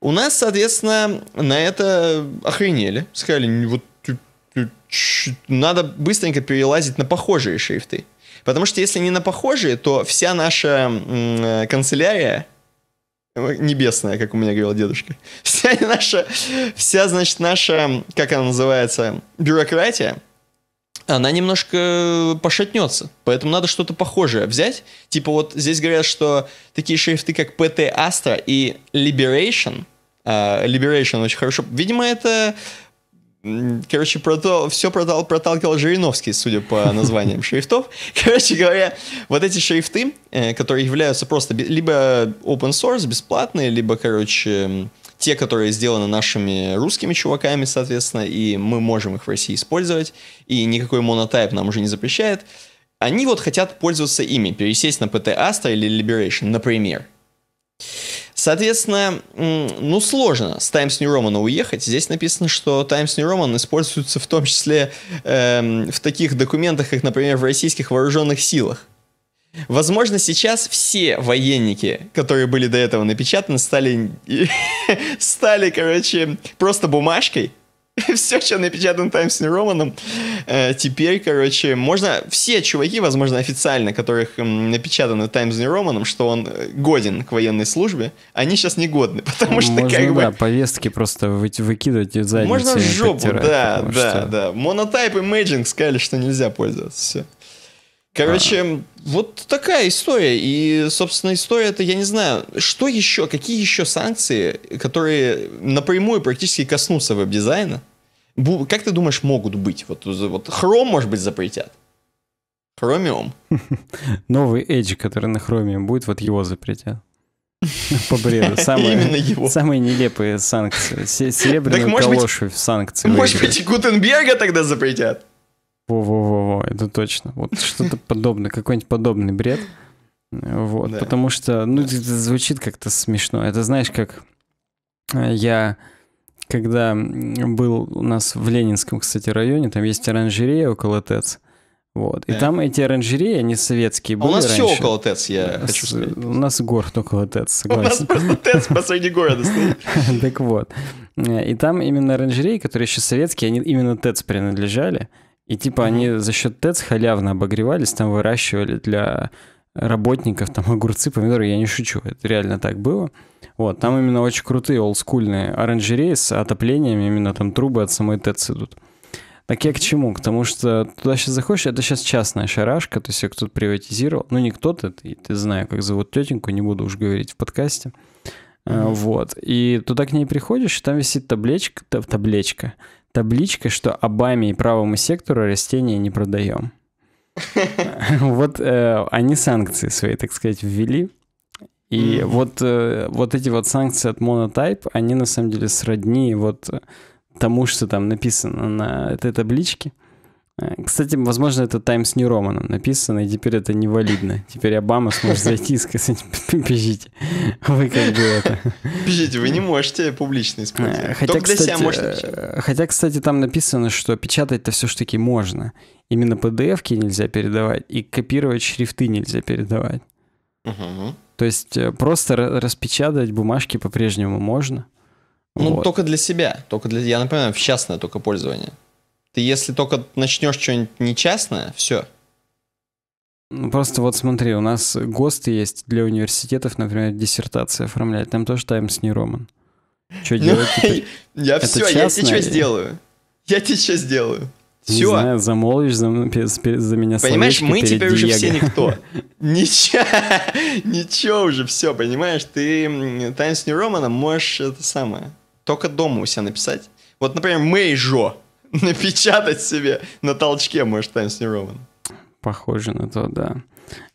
У нас, соответственно, на это охренели. Сказали, вот надо быстренько перелазить на похожие шрифты. Потому что если не на похожие, то вся наша э, канцелярия небесная, как у меня говорил дедушка, вся наша, вся, значит, наша, как она называется, бюрократия, она немножко пошатнется. Поэтому надо что-то похожее взять. Типа вот здесь говорят, что такие шрифты, как PT Astra и Liberation. Uh, Liberation очень хорошо. Видимо, это... Короче, про то, все протал, проталкивал Жириновский, судя по названиям шрифтов. Короче говоря, вот эти шрифты, э, которые являются просто либо open source, бесплатные, либо, короче, те, которые сделаны нашими русскими чуваками, соответственно, и мы можем их в России использовать, и никакой монотайп нам уже не запрещает. Они вот хотят пользоваться ими, пересесть на PT Astra или Liberation, например. Соответственно, ну сложно с Times New Roman уехать. Здесь написано, что Times New Roman используется в том числе э, в таких документах, как, например, в российских вооруженных силах. Возможно, сейчас все военники, которые были до этого напечатаны, стали, стали короче, просто бумажкой. Все, что напечатано Times New Roman, э, теперь, короче, можно... Все чуваки, возможно, официально, которых напечатаны Times New Roman, что он э, годен к военной службе, они сейчас негодны, потому что можно, как да, бы... да, повестки просто выкидывать из задницы. Можно в жопу, да, да, что... да. Монотайп и мейджинг сказали, что нельзя пользоваться, все. Короче, а. вот такая история. И, собственно, история это, я не знаю, что еще, какие еще санкции, которые напрямую практически коснутся веб-дизайна, как ты думаешь, могут быть? Вот, вот Chrome, может быть, запретят? Chromium? Новый Edge, который на Chromium будет, вот его запретят. По бреду. Самые, Именно его. Самые нелепые санкции. Серебряные калоши в санкции. Может быть, Гутенберга тогда запретят? Во-во-во-во, это точно. Вот что-то подобное, какой-нибудь подобный бред. Вот, да. потому что, ну, это звучит как-то смешно. Это знаешь, как э, я, когда был у нас в Ленинском, кстати, районе, там есть оранжерея около ТЭЦ, вот. Да. И там эти оранжереи, они советские были. А у нас раньше. все около ТЭЦ, я у нас, хочу сказать. У нас город около ТЭЦ, согласен. У нас просто ТЭЦ посреди города стоит. Так вот. Э, и там именно оранжереи, которые еще советские, они именно ТЭЦ принадлежали. И типа mm-hmm. они за счет ТЭЦ халявно обогревались, там выращивали для работников там огурцы, помидоры, я не шучу, это реально так было. Вот, там именно очень крутые олдскульные оранжереи с отоплениями, именно там трубы от самой ТЭЦ идут. Так я к чему? К тому, что туда сейчас заходишь, это сейчас частная шарашка, то есть ее кто-то приватизировал. Ну, не кто-то, ты, ты знаю, как зовут тетеньку, не буду уж говорить в подкасте. Mm-hmm. Вот. И туда к ней приходишь, и там висит табличка, таб, табличка, табличкой, что Обаме и правому сектору растения не продаем. Вот э, они санкции свои, так сказать, ввели. И вот, э, вот эти вот санкции от Monotype, они на самом деле сродни вот тому, что там написано на этой табличке. Э, кстати, возможно, это Times New Roman написано, и теперь это невалидно. Теперь Обама сможет зайти и сказать, бежите. Вы как бы это... Бежите, вы не можете публично использовать. Э, хотя, Только кстати, себя можно э, Хотя, кстати, там написано, что печатать-то все таки можно. Именно PDF-ки нельзя передавать, и копировать шрифты нельзя передавать. Угу. То есть просто распечатать бумажки по-прежнему можно. Ну, вот. только для себя. Только для, я напоминаю, в частное только пользование. Ты если только начнешь что-нибудь нечестное, все. Ну, просто вот смотри, у нас ГОСТ есть для университетов, например, диссертации оформлять. Там тоже таймс не Роман. Что ну, делать? Типа, я все, я тебе что сделаю. Я тебе что сделаю. Все. Не знаю, замолвишь за, за меня Понимаешь, мы теперь уже все никто. Ничего, ничего уже, все, понимаешь? Ты Таймс Нью Романа можешь это самое, только дома у себя написать. Вот, например, Мэй Жо. напечатать себе на толчке, может, Times New Roman. Похоже на то, да.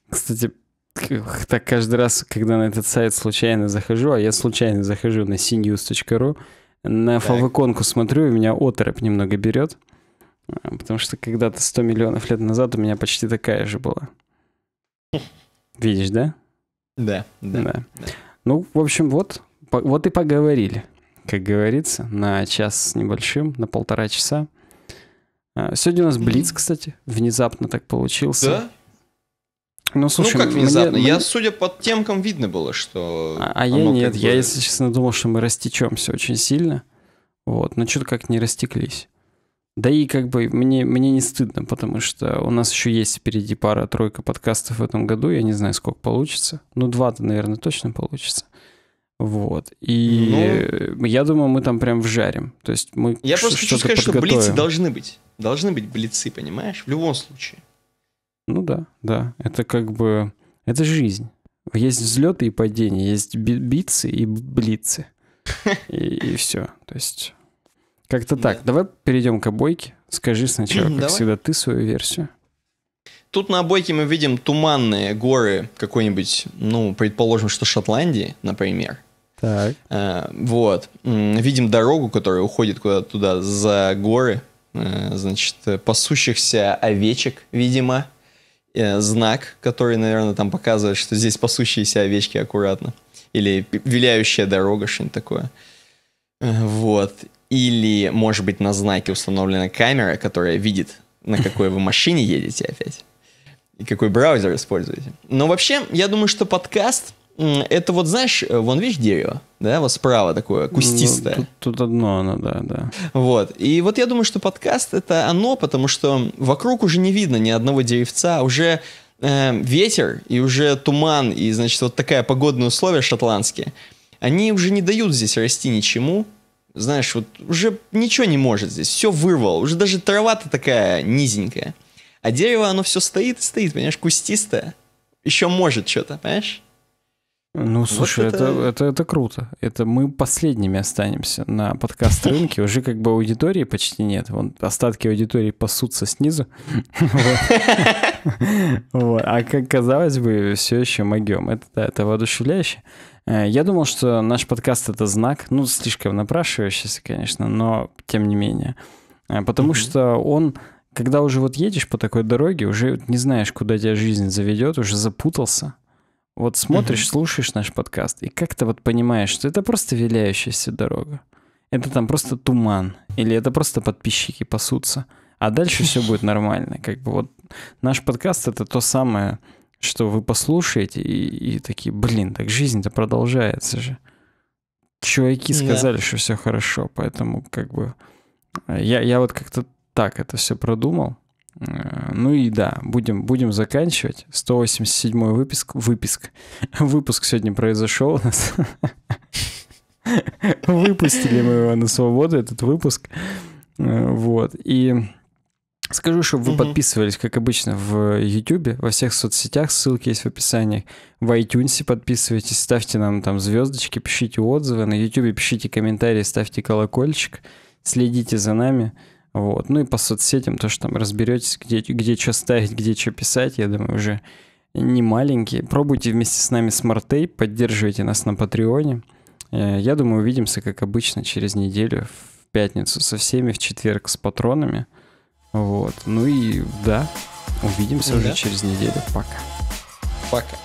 Кстати, так каждый раз, когда на этот сайт случайно захожу, а я случайно захожу на cnews.ru, на фавиконку смотрю, и меня оторопь немного берет. А, потому что когда-то 100 миллионов лет назад у меня почти такая же была. Видишь, да? Да, да. да. да. Ну, в общем, вот, вот и поговорили как говорится, на час с небольшим, на полтора часа. А, сегодня у нас Блиц, кстати, внезапно так получился. Да? Ну, ну слушай, ну, как внезапно? Мне, я, судя по темкам, видно было, что... А, а я нет, я, если честно, думал, что мы растечемся очень сильно. Вот, но что-то как не растеклись. Да и как бы мне, мне не стыдно, потому что у нас еще есть впереди пара-тройка подкастов в этом году. Я не знаю, сколько получится. Ну, два-то, наверное, точно получится. Вот. И ну, я думаю, мы там прям вжарим. То есть мы Я просто хочу сказать, подготовим. что блицы должны быть. Должны быть блицы, понимаешь? В любом случае. Ну да, да. Это как бы... Это жизнь. Есть взлеты и падения, есть бицы и блицы. И, и все. То есть как-то так. Да. Давай перейдем к обойке. Скажи сначала, как Давай. всегда, ты свою версию. Тут на обойке мы видим туманные горы какой-нибудь, ну, предположим, что Шотландии, например. Так. Э, вот. Видим дорогу, которая уходит куда-то туда за горы. Э, значит, э, пасущихся овечек, видимо. Знак, который, наверное, там показывает, что здесь пасущиеся овечки аккуратно. Или виляющая дорога, что-нибудь такое. Вот. Или, может быть, на знаке установлена камера, которая видит, на какой вы машине едете опять. И какой браузер используете. Но вообще, я думаю, что подкаст это вот, знаешь, э, вон видишь дерево, да, вот справа такое, ну, кустистое. Ну, тут, тут одно оно, да, да. Вот, и вот я думаю, что подкаст это оно, потому что вокруг уже не видно ни одного деревца, уже э, ветер и уже туман, и, значит, вот такая погодные условия шотландские, они уже не дают здесь расти ничему, знаешь, вот уже ничего не может здесь, все вырвало, уже даже трава-то такая низенькая. А дерево, оно все стоит и стоит, понимаешь, кустистое. Еще может что-то, понимаешь? Ну, вот слушай, это... Это, это, это круто. Это мы последними останемся на подкаст-рынке. Уже как бы аудитории почти нет. Вон, остатки аудитории пасутся снизу. А как казалось бы, все еще могем. Это воодушевляюще. Э, я думал, что наш подкаст — это знак. Ну, слишком напрашивающийся, конечно, но тем не менее. Э, потому что он когда уже вот едешь по такой дороге, уже не знаешь, куда тебя жизнь заведет, уже запутался, вот смотришь, mm-hmm. слушаешь наш подкаст, и как-то вот понимаешь, что это просто виляющаяся дорога. Это там просто туман, или это просто подписчики пасутся. А дальше все будет нормально. Как бы вот наш подкаст это то самое, что вы послушаете, и, и такие, блин, так жизнь-то продолжается же. Чуваки сказали, yeah. что все хорошо, поэтому как бы э, я, я вот как-то так это все продумал. Э, ну и да, будем, будем заканчивать. 187 выпуск, выпуск. Выпуск сегодня произошел у нас. Выпустили мы его на свободу, этот выпуск. Э, вот. И Скажу, чтобы вы подписывались, как обычно, в YouTube, во всех соцсетях, ссылки есть в описании. В iTunes подписывайтесь, ставьте нам там звездочки, пишите отзывы. На YouTube пишите комментарии, ставьте колокольчик, следите за нами. Вот. Ну и по соцсетям то что там разберетесь, где, где что ставить, где что писать, я думаю, уже не маленькие. Пробуйте вместе с нами смарт поддерживайте нас на Патреоне. Э, я думаю, увидимся, как обычно, через неделю, в пятницу со всеми, в четверг с патронами. Вот. Ну и да, увидимся ну да. уже через неделю. Пока. Пока.